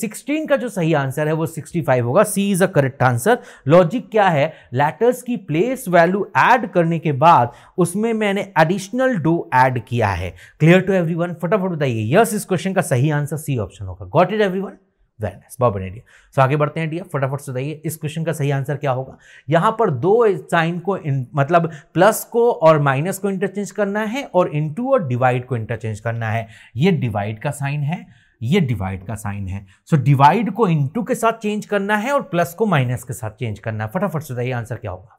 सिक्सटीन का जो सही आंसर है वो सिक्सटी फाइव होगा C is a correct answer logic क्या है लेटर्स की प्लेस वैल्यू ऐड करने के बाद उसमें मैंने एडिशनल डो ऐड किया है क्लियर टू वन फटाफट बताइए यस इस क्वेश्चन का सही आंसर सी ऑप्शन होगा गॉट इट वन वेलनेस बहुत बढ़िया डियर सो आगे बढ़ते हैं डिया फटाफट से बताइए इस क्वेश्चन का सही आंसर क्या होगा यहाँ पर दो साइन को इन, मतलब प्लस को और माइनस को इंटरचेंज करना है और इनटू और डिवाइड को इंटरचेंज करना है ये डिवाइड का साइन है ये डिवाइड का साइन है सो so, डिवाइड को इनटू के साथ चेंज करना है और प्लस को माइनस के साथ चेंज करना है फटाफट से बताइए आंसर क्या होगा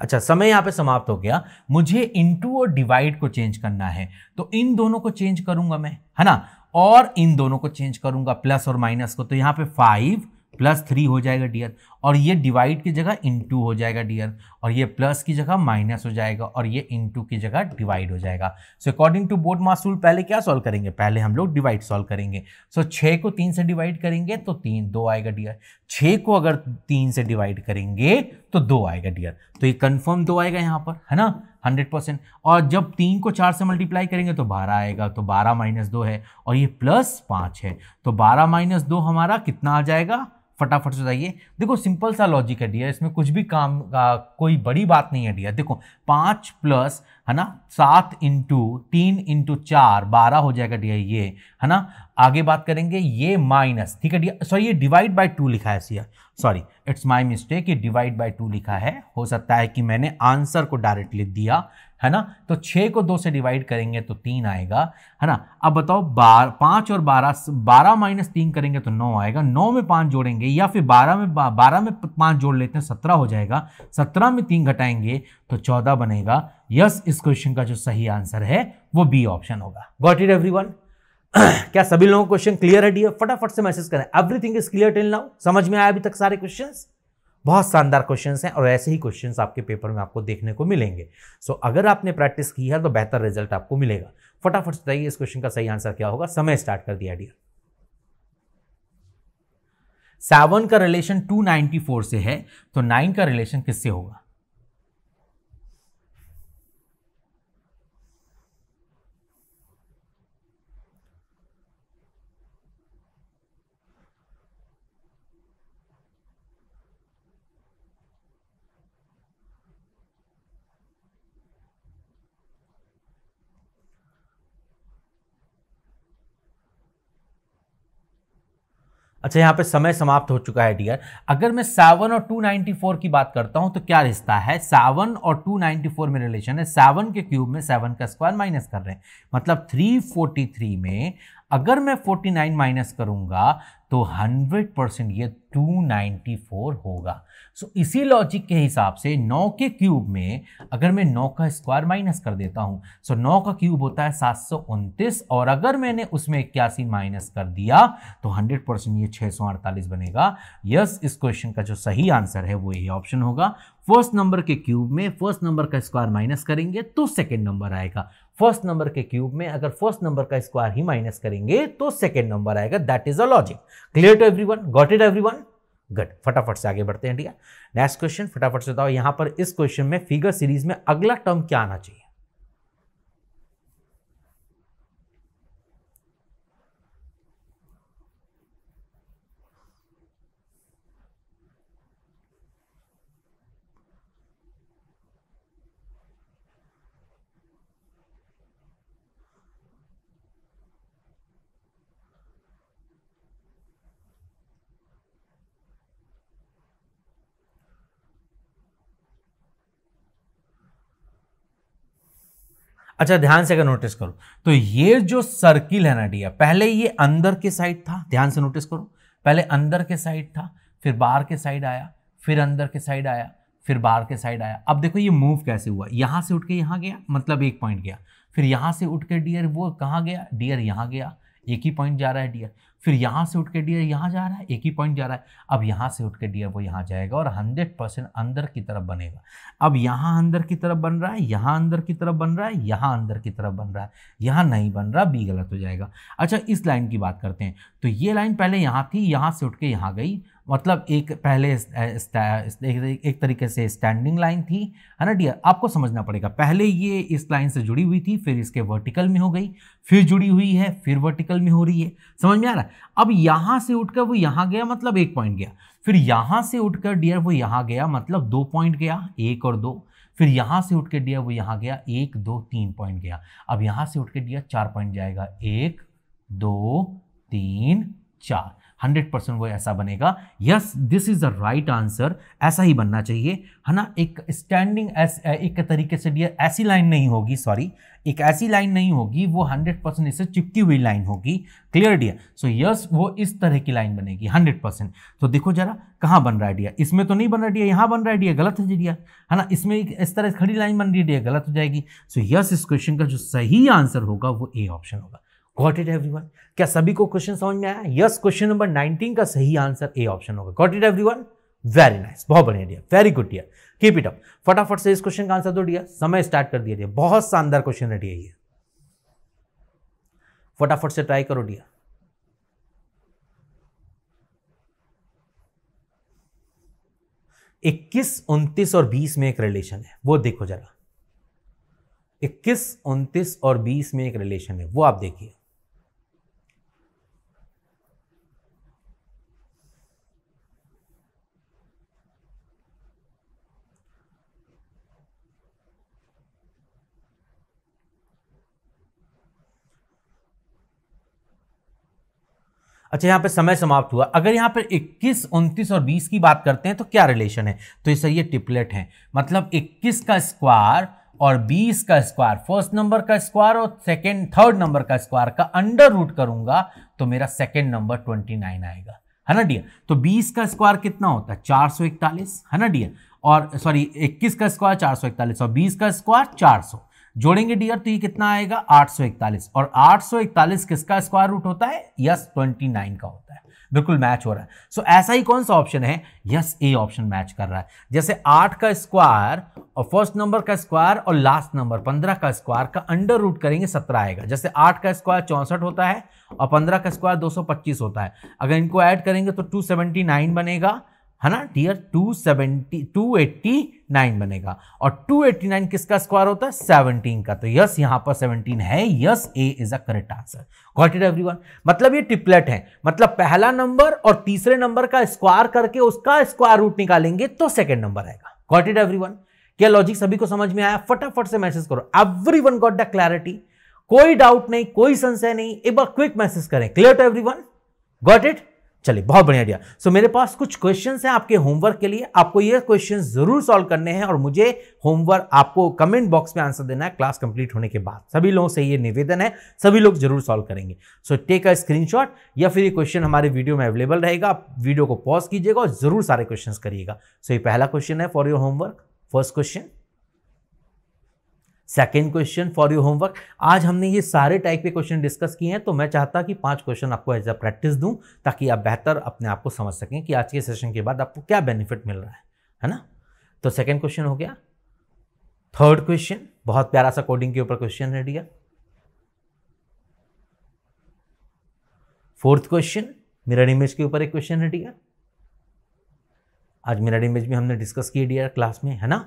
अच्छा समय यहाँ पे समाप्त हो गया मुझे इनटू और डिवाइड को चेंज करना है तो इन दोनों को चेंज करूंगा मैं है ना और इन दोनों को चेंज करूंगा प्लस और माइनस को तो यहाँ पे फाइव प्लस थ्री हो जाएगा डियर और ये डिवाइड की जगह इनटू हो जाएगा डियर और ये प्लस की जगह माइनस हो जाएगा और ये इनटू की जगह डिवाइड हो जाएगा so according to BODMAS rule पहले क्या सॉल्व करेंगे पहले हम लोग डिवाइड सॉल्व करेंगे सो so, छः को तीन से डिवाइड करेंगे तो तीन दो आएगा डियर छः को अगर तीन से डिवाइड करेंगे तो दो आएगा डियर तो ये कन्फर्म दो आएगा यहाँ पर है ना हंड्रेड परसेंट और जब तीन को चार से मल्टीप्लाई करेंगे तो बारह आएगा तो बारह माइनस दो है और ये प्लस पाँच है तो बारह माइनस दो हमारा कितना आ जाएगा फटाफट से बताइए देखो सिंपल सा लॉजिक है डियर इसमें कुछ भी काम आ, कोई बड़ी बात नहीं है डियर देखो पाँच प्लस है ना सात इंटू तीन इंटू चार बारह हो जाएगा डियर ये है ना आगे बात करेंगे ये माइनस ठीक है डियर सॉरी ये डिवाइड बाय टू लिखा है सिया सॉरी इट्स माई मिस्टेक ये डिवाइड बाय टू लिखा है हो सकता है कि मैंने आंसर को डायरेक्ट लिख दिया है ना तो छः को दो से डिवाइड करेंगे तो तीन आएगा है ना अब बताओ बार पाँच और बारह बारह माइनस तीन करेंगे तो नौ आएगा नौ में पाँच जोड़ेंगे या फिर बारह में बारह में पाँच जोड़ लेते हैं सत्रह हो जाएगा सत्रह में तीन घटाएंगे तो चौदह बनेगा यस इस क्वेश्चन का जो सही आंसर है वो बी ऑप्शन होगा गॉट इट एवरी क्या सभी लोगों को क्वेश्चन क्लियर है डी फटाफट से मैसेज करें everything is clear till now समझ में आया अभी तक सारे क्वेश्चंस बहुत शानदार क्वेश्चंस हैं और ऐसे ही क्वेश्चंस आपके पेपर में आपको देखने को मिलेंगे सो so, अगर आपने प्रैक्टिस की है तो बेहतर रिजल्ट आपको मिलेगा फटाफट बताइए इस क्वेश्चन का सही आंसर क्या होगा समय स्टार्ट कर दिया डियर सेवन का रिलेशन 294 से है तो नाइन का रिलेशन किससे होगा अच्छा यहाँ पे समय समाप्त हो चुका है डियर अगर मैं सावन और 294 की बात करता हूँ तो क्या रिश्ता है सावन और 294 में रिलेशन है सावन के क्यूब में सेवन का स्क्वायर माइनस कर रहे हैं मतलब 343 में अगर मैं 49 माइनस करूँगा तो 100 परसेंट ये 294 होगा सो इसी लॉजिक के हिसाब से नौ के क्यूब में अगर मैं नौ का स्क्वायर माइनस कर देता हूँ सो नौ का क्यूब होता है सात सौ उनतीस और अगर मैंने उसमें इक्यासी माइनस कर दिया तो हंड्रेड परसेंट ये छः सौ अड़तालीस बनेगा यस इस क्वेश्चन का जो सही आंसर है वो यही ऑप्शन होगा फर्स्ट नंबर के क्यूब में फर्स्ट नंबर का स्क्वायर माइनस करेंगे तो सेकेंड नंबर आएगा फर्स्ट नंबर के क्यूब में अगर फर्स्ट नंबर का स्क्वायर ही माइनस करेंगे तो सेकेंड नंबर आएगा that is a logic clear to everyone got it one good फटाफट से आगे बढ़ते हैं ठीक है नेक्स्ट क्वेश्चन फटाफट से बताओ यहां पर इस क्वेश्चन में फिगर सीरीज में अगला टर्म क्या आना चाहिए अच्छा ध्यान से अगर नोटिस करो तो ये जो सर्किल है ना डिया पहले ये अंदर के साइड था ध्यान से नोटिस करो पहले अंदर के साइड था फिर बाहर के साइड आया फिर अंदर के साइड आया फिर बाहर के साइड आया अब देखो ये मूव कैसे हुआ यहाँ से उठ के यहाँ गया मतलब एक पॉइंट गया फिर यहाँ से उठ के डियर वो कहाँ गया डियर यहाँ गया एक ही पॉइंट जा रहा है डियर फिर यहाँ से उठ के डियर यहाँ जा रहा है एक ही पॉइंट जा रहा है अब यहाँ से उठ के डियर वो यहाँ जाएगा और हंड्रेड परसेंट अंदर की तरफ बनेगा अब यहाँ अंदर की तरफ बन रहा है यहाँ अंदर की तरफ बन रहा है यहाँ अंदर की तरफ बन रहा है यहाँ नहीं बन रहा बी गलत हो जाएगा अच्छा इस लाइन की बात करते हैं तो ये लाइन पहले यहाँ थी यहाँ से उठ के यहाँ गई मतलब एक पहले एक तरीके से स्टैंडिंग लाइन थी है ना डियर आपको समझना पड़ेगा पहले ये इस लाइन से जुड़ी हुई थी फिर इसके वर्टिकल में हो गई फिर जुड़ी हुई है फिर वर्टिकल में हो रही है समझ में आ रहा है अब यहाँ से उठकर वो यहाँ गया मतलब एक पॉइंट गया फिर यहाँ से उठकर डियर वो यहाँ गया मतलब दो पॉइंट गया एक और दो फिर यहाँ से उठ के डियर वो यहाँ गया एक दो तीन पॉइंट गया अब यहाँ से उठ के डियर चार पॉइंट जाएगा एक दो तीन चार हंड्रेड परसेंट वो ऐसा बनेगा yes this is the right answer ऐसा ही बनना चाहिए है ना एक स्टैंडिंग एक तरीके से डियर ऐसी लाइन नहीं होगी सॉरी एक ऐसी लाइन नहीं होगी वो हंड्रेड परसेंट इससे चिपकी हुई लाइन होगी क्लियर डियर सो यस वो इस तरह की लाइन बनेगी हंड्रेड परसेंट तो देखो जरा कहाँ बन रहा है डियर इसमें तो नहीं बन रहा डियर यहाँ बन रहा है डियर गलत है डियर है ना इसमें एक इस तरह खड़ी लाइन बन रही है डियर गलत हो जाएगी सो so, यस इस क्वेश्चन का जो सही आंसर होगा वो ए ऑप्शन होगा गॉट इट वन क्या सभी को क्वेश्चन समझ में आया यस क्वेश्चन नंबर नाइनटीन का सही आंसर ए ऑप्शन होगा got it one very nice बहुत बढ़िया dear very good dear keep it up फटाफट से इस क्वेश्चन का आंसर दो डियर समय स्टार्ट कर दिया डियर बहुत शानदार क्वेश्चन है डियर ये फटाफट से ट्राई करो डियर इक्कीस उनतीस और बीस में एक रिलेशन है वो देखो जरा इक्कीस उनतीस और बीस में एक रिलेशन है वो आप देखिए अच्छा यहाँ पे समय समाप्त हुआ अगर यहाँ पर 21, 29 और 20 की बात करते हैं तो क्या रिलेशन है तो ये सर ये टिपलेट है मतलब 21 का स्क्वायर और 20 का स्क्वायर फर्स्ट नंबर का स्क्वायर और सेकेंड थर्ड नंबर का स्क्वायर का अंडर रूट करूंगा तो मेरा सेकेंड नंबर 29 आएगा है ना डियर तो 20 का स्क्वायर कितना होता है 441 है ना डियर और सॉरी 21 का स्क्वायर 441 और 20 का स्क्वायर सौ जोड़ेंगे डियर तो ये कितना आएगा 841 और 841 किसका स्क्वायर रूट होता है यस 29 का होता है बिल्कुल मैच हो रहा है सो so, ऐसा ही कौन सा ऑप्शन है यस ए ऑप्शन मैच कर रहा है जैसे आठ का स्क्वायर और फर्स्ट नंबर का स्क्वायर और लास्ट नंबर पंद्रह का स्क्वायर का अंडर रूट करेंगे सत्रह आएगा जैसे आठ का स्क्वायर चौंसठ होता है और पंद्रह का स्क्वायर दो होता है अगर इनको ऐड करेंगे तो टू बनेगा है ना डियर 270 289 बनेगा और 289 किसका स्क्वायर होता है 17 का तो यस यहां पर 17 है yes A is a correct answer got it everyone मतलब ये ट्रिपलेट है मतलब पहला नंबर और तीसरे नंबर का स्क्वायर करके उसका स्क्वायर रूट निकालेंगे तो सेकेंड नंबर आएगा गॉट इट एवरीवन क्या लॉजिक सभी को समझ में आया फटाफट से मैसेज करो everyone got the clarity कोई डाउट नहीं कोई संशय नहीं एक बार क्विक मैसेज करें clear to everyone got it चलिए बहुत बढ़िया आइडिया सो मेरे पास कुछ क्वेश्चंस हैं आपके होमवर्क के लिए आपको ये क्वेश्चन जरूर सॉल्व करने हैं और मुझे होमवर्क आपको कमेंट बॉक्स में आंसर देना है क्लास कंप्लीट होने के बाद सभी लोगों से ये निवेदन है सभी लोग जरूर सॉल्व करेंगे सो टेक अ स्क्रीनशॉट या फिर ये क्वेश्चन हमारे वीडियो में अवेलेबल रहेगा आप वीडियो को पॉज कीजिएगा और जरूर सारे क्वेश्चन करिएगा सो so, ये पहला क्वेश्चन है for your homework first question second question for your homework आज हमने ये सारे टाइप के क्वेश्चन डिस्कस किए हैं तो मैं चाहता कि पांच क्वेश्चन आपको एज अ प्रैक्टिस दूं ताकि आप बेहतर अपने आप को समझ सकें कि आज के सेशन के बाद आपको क्या बेनिफिट मिल रहा है है ना तो सेकेंड क्वेश्चन हो गया थर्ड क्वेश्चन बहुत प्यारा सा कोडिंग के ऊपर क्वेश्चन है डिया फोर्थ क्वेश्चन मिरर इमेज के ऊपर एक क्वेश्चन है डिया आज मिरर इमेज में हमने डिस्कस किया डिया क्लास में है ना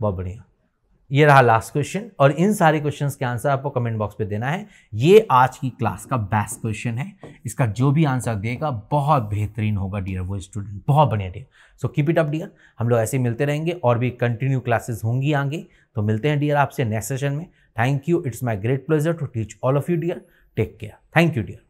बहुत बढ़िया ये रहा लास्ट क्वेश्चन और इन सारे क्वेश्चंस के आंसर आपको कमेंट बॉक्स पे देना है ये आज की क्लास का बेस्ट क्वेश्चन है इसका जो भी आंसर देगा बहुत बेहतरीन होगा डियर वो स्टूडेंट बहुत बढ़िया dear so keep it up dear हम लोग ऐसे मिलते रहेंगे और भी कंटिन्यू क्लासेस होंगी आगे तो मिलते हैं डियर आपसे नेक्स्ट सेशन में thank you it's my great pleasure to teach all of you dear take care thank you dear